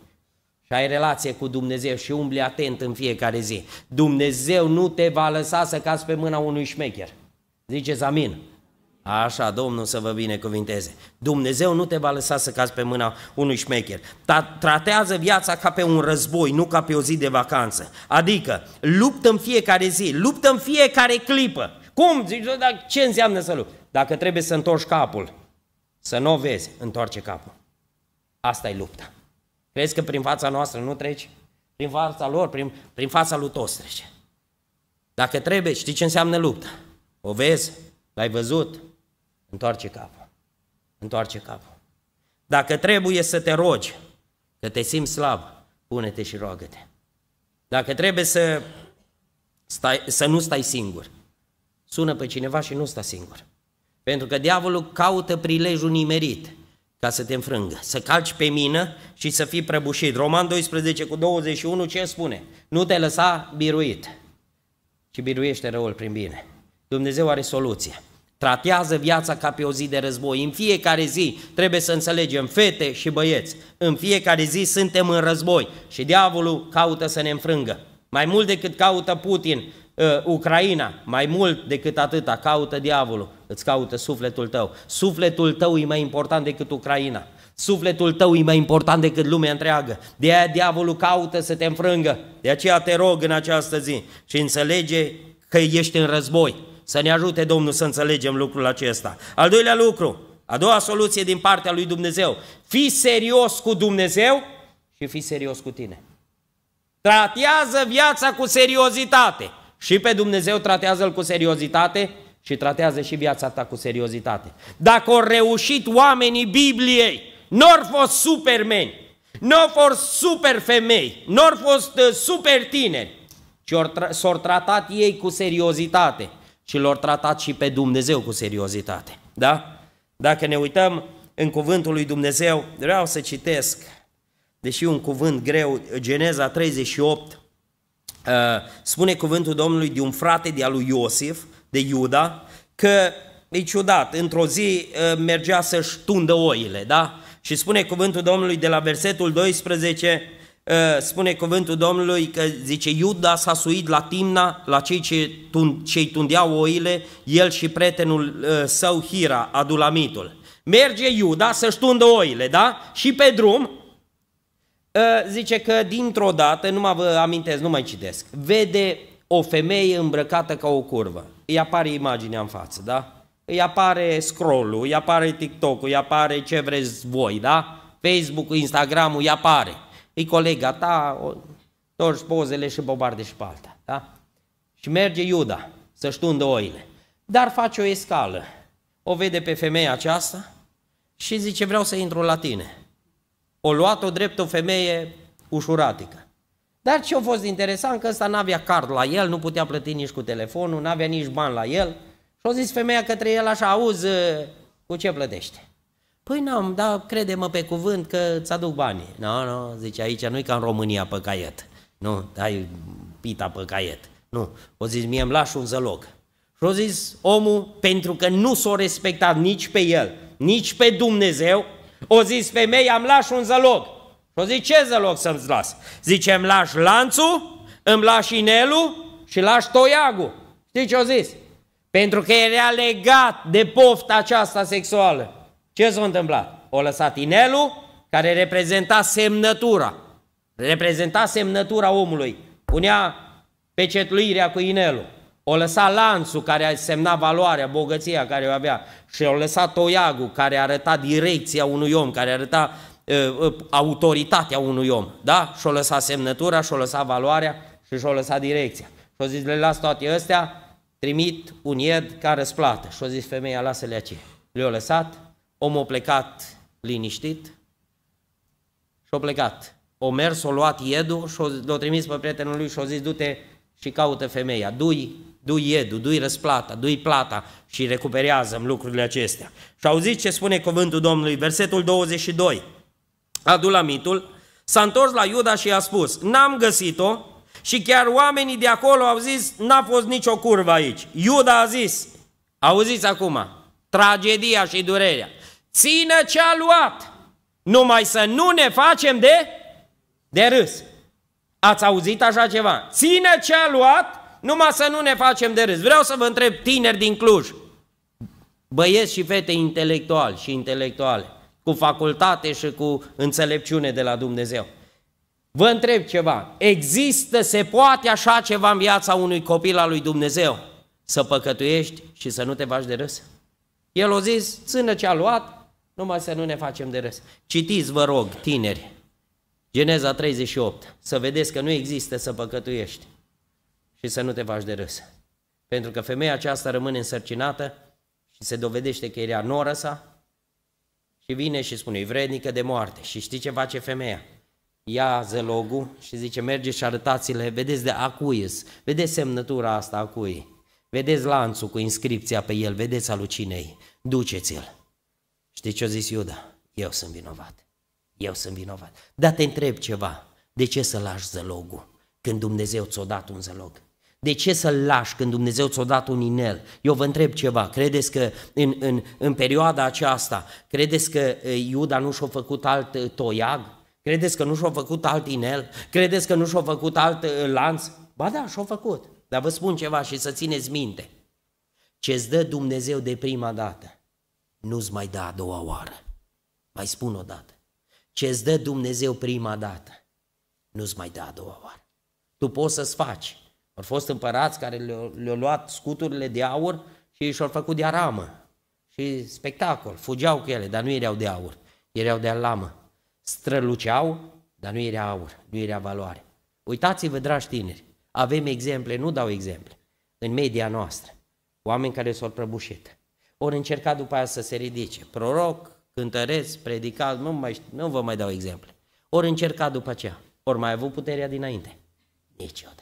și ai relație cu Dumnezeu și umbli atent în fiecare zi, Dumnezeu nu te va lăsa să cazi pe mâna unui șmecher. Ziceți amin. Așa, Domnul să vă binecuvinteze. Dumnezeu nu te va lăsa să cazi pe mâna unui șmecher. Ta- tratează viața ca pe un război, nu ca pe o zi de vacanță. Adică, luptă în fiecare zi, luptă în fiecare clipă. Cum? Zici, dar ce înseamnă să lupt? Dacă trebuie să întorci capul, să nu o vezi, întoarce capul. asta e lupta. Crezi că prin fața noastră nu treci? Prin fața lor, prin, prin fața lui toți trece. Dacă trebuie, știi ce înseamnă luptă? O vezi? L-ai văzut? Întoarce capul. Întoarce capul. Dacă trebuie să te rogi, că te simți slab, pune-te și roagă-te. Dacă trebuie să, stai, să nu stai singur, sună pe cineva și nu sta singur. Pentru că diavolul caută prilejul nimerit ca să te înfrângă, să calci pe mină și să fii prăbușit. Roman 12 cu 21 ce spune? Nu te lăsa biruit, ci biruiește răul prin bine. Dumnezeu are soluție. Tratează viața ca pe o zi de război. În fiecare zi trebuie să înțelegem, fete și băieți, în fiecare zi suntem în război și diavolul caută să ne înfrângă. Mai mult decât caută Putin, uh, Ucraina, mai mult decât atâta, caută diavolul, îți caută sufletul tău. Sufletul tău e mai important decât Ucraina. Sufletul tău e mai important decât lumea întreagă. De aia diavolul caută să te înfrângă. De aceea te rog în această zi și înțelege că ești în război. Să ne ajute Domnul să înțelegem lucrul acesta. Al doilea lucru, a doua soluție din partea lui Dumnezeu. Fii serios cu Dumnezeu și fii serios cu tine. Tratează viața cu seriozitate. Și pe Dumnezeu tratează-l cu seriozitate și tratează și viața ta cu seriozitate. Dacă au reușit oamenii Bibliei, n-au fost supermeni, n-au fost super femei, n-au fost uh, super tineri, ci s-au tratat ei cu seriozitate ci l-au tratat și pe Dumnezeu cu seriozitate. Da? Dacă ne uităm în cuvântul lui Dumnezeu, vreau să citesc, deși un cuvânt greu, Geneza 38, uh, spune cuvântul Domnului de un frate de al lui Iosif, de Iuda, că e ciudat, într-o zi uh, mergea să-și tundă oile, da? Și spune cuvântul Domnului de la versetul 12, Eh, spune cuvântul Domnului că zice Iuda s-a suit la Timna, la cei ce tund, cei tundeau oile, el și prietenul eh, său Hira, adulamitul. Merge Iuda să-și tundă oile, da? Și pe drum eh, zice că dintr-o dată, nu mă vă amintesc, nu mai citesc, vede o femeie îmbrăcată ca o curvă. Îi apare imaginea în față, da? Îi apare scroll-ul, îi apare TikTok-ul, îi apare ce vreți voi, da? Facebook-ul, Instagram-ul, îi apare e colega ta, o, torci pozele și bobarde și pe alta. Da? Și merge Iuda să-și tundă oile. Dar face o escală. O vede pe femeia aceasta și zice, vreau să intru la tine. O luat-o drept o femeie ușuratică. Dar ce a fost interesant că ăsta n-avea card la el, nu putea plăti nici cu telefonul, n-avea nici bani la el. Și a zis femeia către el așa, auzi, uh, cu ce plătește? Păi n-am, dar crede-mă pe cuvânt că îți aduc banii. Nu, no, nu, no, zice, aici nu-i ca în România pe caiet. Nu, dai pita pe caiet. Nu, o zis, mie îmi lași un zălog. Și o zis omul, pentru că nu s-a respectat nici pe el, nici pe Dumnezeu, o zis femeia, am lași un zălog. Și o zis, ce zălog să-mi las? Zice, îmi lași lanțul, îmi lași inelul și lași toiagul. Știi ce o zis? Pentru că era legat de pofta aceasta sexuală. Ce s-a întâmplat? O lăsat inelul, care reprezenta semnătura. Reprezenta semnătura omului. Punea pecetluirea cu inelul. O lăsa lanțul care semna valoarea, bogăția care o avea și o lăsa toiagul care arăta direcția unui om, care arăta uh, autoritatea unui om. Da? Și-o lăsa semnătura, și-o lăsa valoarea și și-o lăsa direcția. Și-o zis, le las toate astea, trimit un ied ca răsplată. Și-o zis femeia, lasă-le aici. Le-o lăsat, Omul a plecat liniștit și a plecat. O mers, o luat iedul și l-a trimis pe prietenul lui și a zis, du-te și caută femeia, du-i, du-i iedul, du-i răsplata, du-i plata și recuperează lucrurile acestea. Și auziți ce spune cuvântul Domnului, versetul 22. Adulamitul s-a întors la Iuda și i-a spus, n-am găsit-o și chiar oamenii de acolo au zis, n-a fost nicio curvă aici. Iuda a zis, auziți acum, tragedia și durerea țină ce a luat, numai să nu ne facem de, de râs. Ați auzit așa ceva? Țină ce a luat, numai să nu ne facem de râs. Vreau să vă întreb tineri din Cluj, băieți și fete intelectuali și intelectuale, cu facultate și cu înțelepciune de la Dumnezeu. Vă întreb ceva, există, se poate așa ceva în viața unui copil al lui Dumnezeu? Să păcătuiești și să nu te faci de râs? El a zis, țină ce a luat, numai să nu ne facem de râs. Citiți, vă rog, tineri, Geneza 38, să vedeți că nu există să păcătuiești și să nu te faci de râs. Pentru că femeia aceasta rămâne însărcinată și se dovedește că era noră sa și vine și spune, e vrednică de moarte. Și știi ce face femeia? Ia zelogul și zice, merge și arătați-le, vedeți de acuies, vedeți semnătura asta a vedeți lanțul cu inscripția pe el, vedeți alucinei, duceți-l Știi ce a zis Iuda? Eu sunt vinovat. Eu sunt vinovat. Dar te întreb ceva. De ce să lași zălogul când Dumnezeu ți-a dat un zălog? De ce să-l lași când Dumnezeu ți-a dat un inel? Eu vă întreb ceva, credeți că în, în, în perioada aceasta, credeți că Iuda nu și-a făcut alt toiag? Credeți că nu și-a făcut alt inel? Credeți că nu și-a făcut alt lanț? Ba da, și-a făcut. Dar vă spun ceva și să țineți minte. Ce-ți dă Dumnezeu de prima dată, nu-ți mai da a doua oară. Mai spun o dată. Ce-ți dă Dumnezeu prima dată, nu-ți mai da a doua oară. Tu poți să-ți faci. Au fost împărați care le-au, le-au luat scuturile de aur și și-au făcut de aramă și spectacol. Fugeau cu ele, dar nu erau de aur, erau de alamă. Străluceau, dar nu era aur, nu era valoare. Uitați-vă, dragi tineri, avem exemple, nu dau exemple, în media noastră, oameni care s-au prăbușit ori încerca după aia să se ridice. Proroc, cântăreț, predicat, nu, mai, nu vă mai dau exemple. Ori încerca după aceea, ori mai avut puterea dinainte. Niciodată.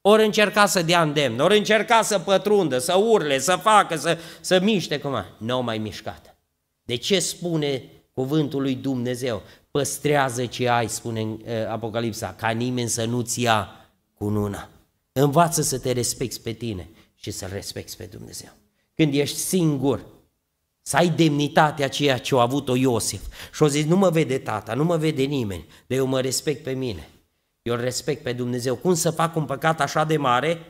Ori încerca să dea îndemn, ori încerca să pătrundă, să urle, să facă, să, să miște cum a, Nu au mai mișcat. De ce spune cuvântul lui Dumnezeu? Păstrează ce ai, spune în Apocalipsa, ca nimeni să nu-ți ia cununa. Învață să te respecti pe tine și să-L respecti pe Dumnezeu când ești singur, să ai demnitatea aceea ce a avut-o Iosif. Și o zis, nu mă vede tata, nu mă vede nimeni, de eu mă respect pe mine. Eu îl respect pe Dumnezeu. Cum să fac un păcat așa de mare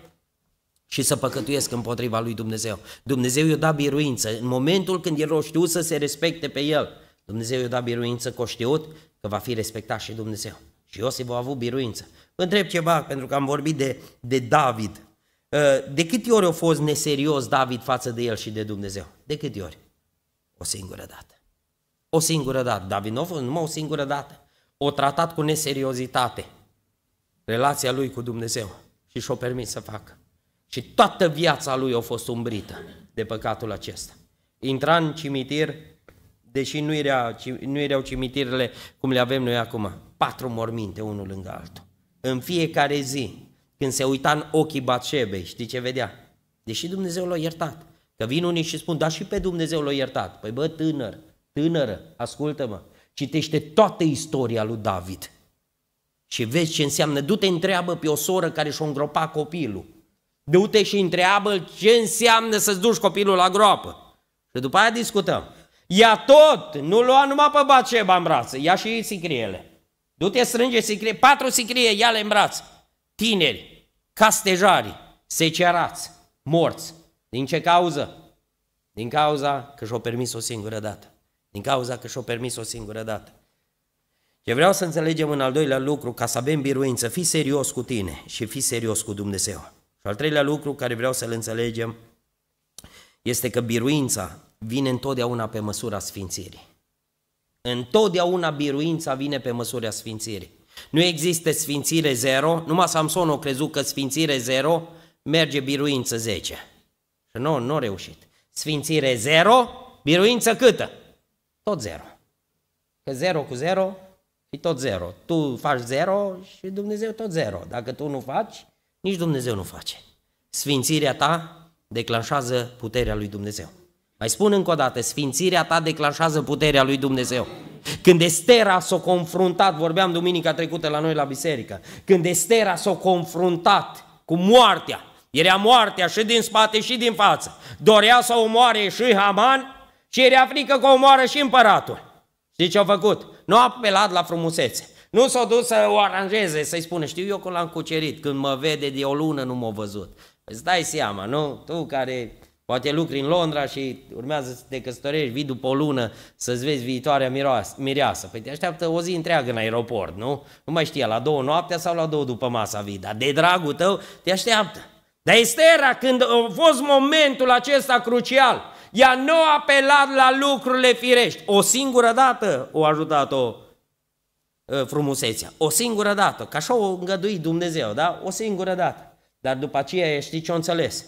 și să păcătuiesc împotriva lui Dumnezeu? Dumnezeu i-a dat biruință. În momentul când el o știu să se respecte pe el, Dumnezeu i-a dat biruință că știut că va fi respectat și Dumnezeu. Și Iosif a avut biruință. întreb ceva, pentru că am vorbit de, de David. Uh, de câte ori a fost neserios David față de el și de Dumnezeu? De câte ori? O singură dată. O singură dată. David nu a fost numai o singură dată. O tratat cu neseriozitate relația lui cu Dumnezeu și și-o permis să facă. Și toată viața lui a fost umbrită de păcatul acesta. Intra în cimitir, deși nu, era, nu erau cimitirile cum le avem noi acum, patru morminte unul lângă altul. În fiecare zi când se uita în ochii Batșebei, știi ce vedea? Deși Dumnezeu l-a iertat. Că vin unii și spun, da și pe Dumnezeu l-a iertat. Păi bă, tânăr, tânără, ascultă-mă, citește toată istoria lui David. Și vezi ce înseamnă, du-te întreabă pe o soră care și-o îngropa copilul. Du-te și întreabă ce înseamnă să-ți duci copilul la groapă. Și după aia discutăm. Ia tot, nu lua numai pe Baceba în brațe, ia și sicriele. Du-te, strânge sicrie, patru sicrie, ia-le în brațe tineri, castejari, secerați, morți. Din ce cauză? Din cauza că și-o permis o singură dată. Din cauza că și-o permis o singură dată. Ce vreau să înțelegem în al doilea lucru, ca să avem biruință, fii serios cu tine și fii serios cu Dumnezeu. Și al treilea lucru care vreau să-l înțelegem este că biruința vine întotdeauna pe măsura sfințirii. Întotdeauna biruința vine pe măsura sfințirii. Nu există sfințire zero, numai Samson a crezut că sfințire zero merge biruință 10. Și nu, nu a reușit. Sfințire zero, biruință câtă? Tot zero. Că zero cu zero e tot zero. Tu faci zero și Dumnezeu tot zero. Dacă tu nu faci, nici Dumnezeu nu face. Sfințirea ta declanșează puterea lui Dumnezeu. Mai spun încă o dată, sfințirea ta declanșează puterea lui Dumnezeu. Când Estera s-a confruntat, vorbeam duminica trecută la noi la biserică, când Estera s-a confruntat cu moartea, era moartea și din spate și din față, dorea să omoare și Haman și era frică că omoară și împăratul. Și ce a făcut? Nu a apelat la frumusețe. Nu s-a dus să o aranjeze, să-i spună, știu eu că l-am cucerit, când mă vede de o lună nu m-a văzut. Îți păi dai seama, nu? Tu care Poate lucri în Londra și urmează să te căsătorești, vii după o lună să-ți vezi viitoarea miroasă, mireasă. Păi te așteaptă o zi întreagă în aeroport, nu? Nu mai știa, la două noaptea sau la două după masa vii, dar de dragul tău te așteaptă. Dar Estera, când a fost momentul acesta crucial, ea nu a apelat la lucrurile firești. O singură dată o ajutat-o ă, frumusețea. O singură dată, ca așa o îngădui Dumnezeu, da? O singură dată. Dar după aceea știi ce o înțeles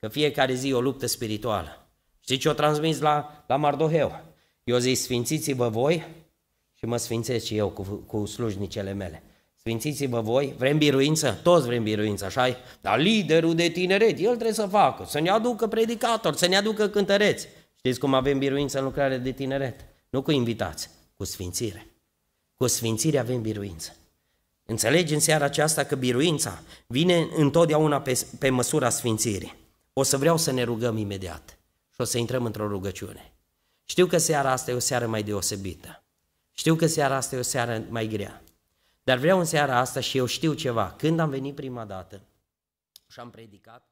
Că fiecare zi e o luptă spirituală. Știi ce o transmis la, la Mardoheu? Eu zic, sfințiți-vă voi și mă sfințesc și eu cu, cu slujnicele mele. Sfințiți-vă voi, vrem biruință? Toți vrem biruință, așa Dar liderul de tineret, el trebuie să facă, să ne aducă predicatori, să ne aducă cântăreți. Știți cum avem biruință în lucrare de tineret? Nu cu invitați, cu sfințire. Cu sfințire avem biruință. Înțelegi în seara aceasta că biruința vine întotdeauna pe, pe măsura sfințirii. O să vreau să ne rugăm imediat și o să intrăm într-o rugăciune. Știu că seara asta e o seară mai deosebită. Știu că seara asta e o seară mai grea. Dar vreau în seara asta și eu știu ceva. Când am venit prima dată și am predicat,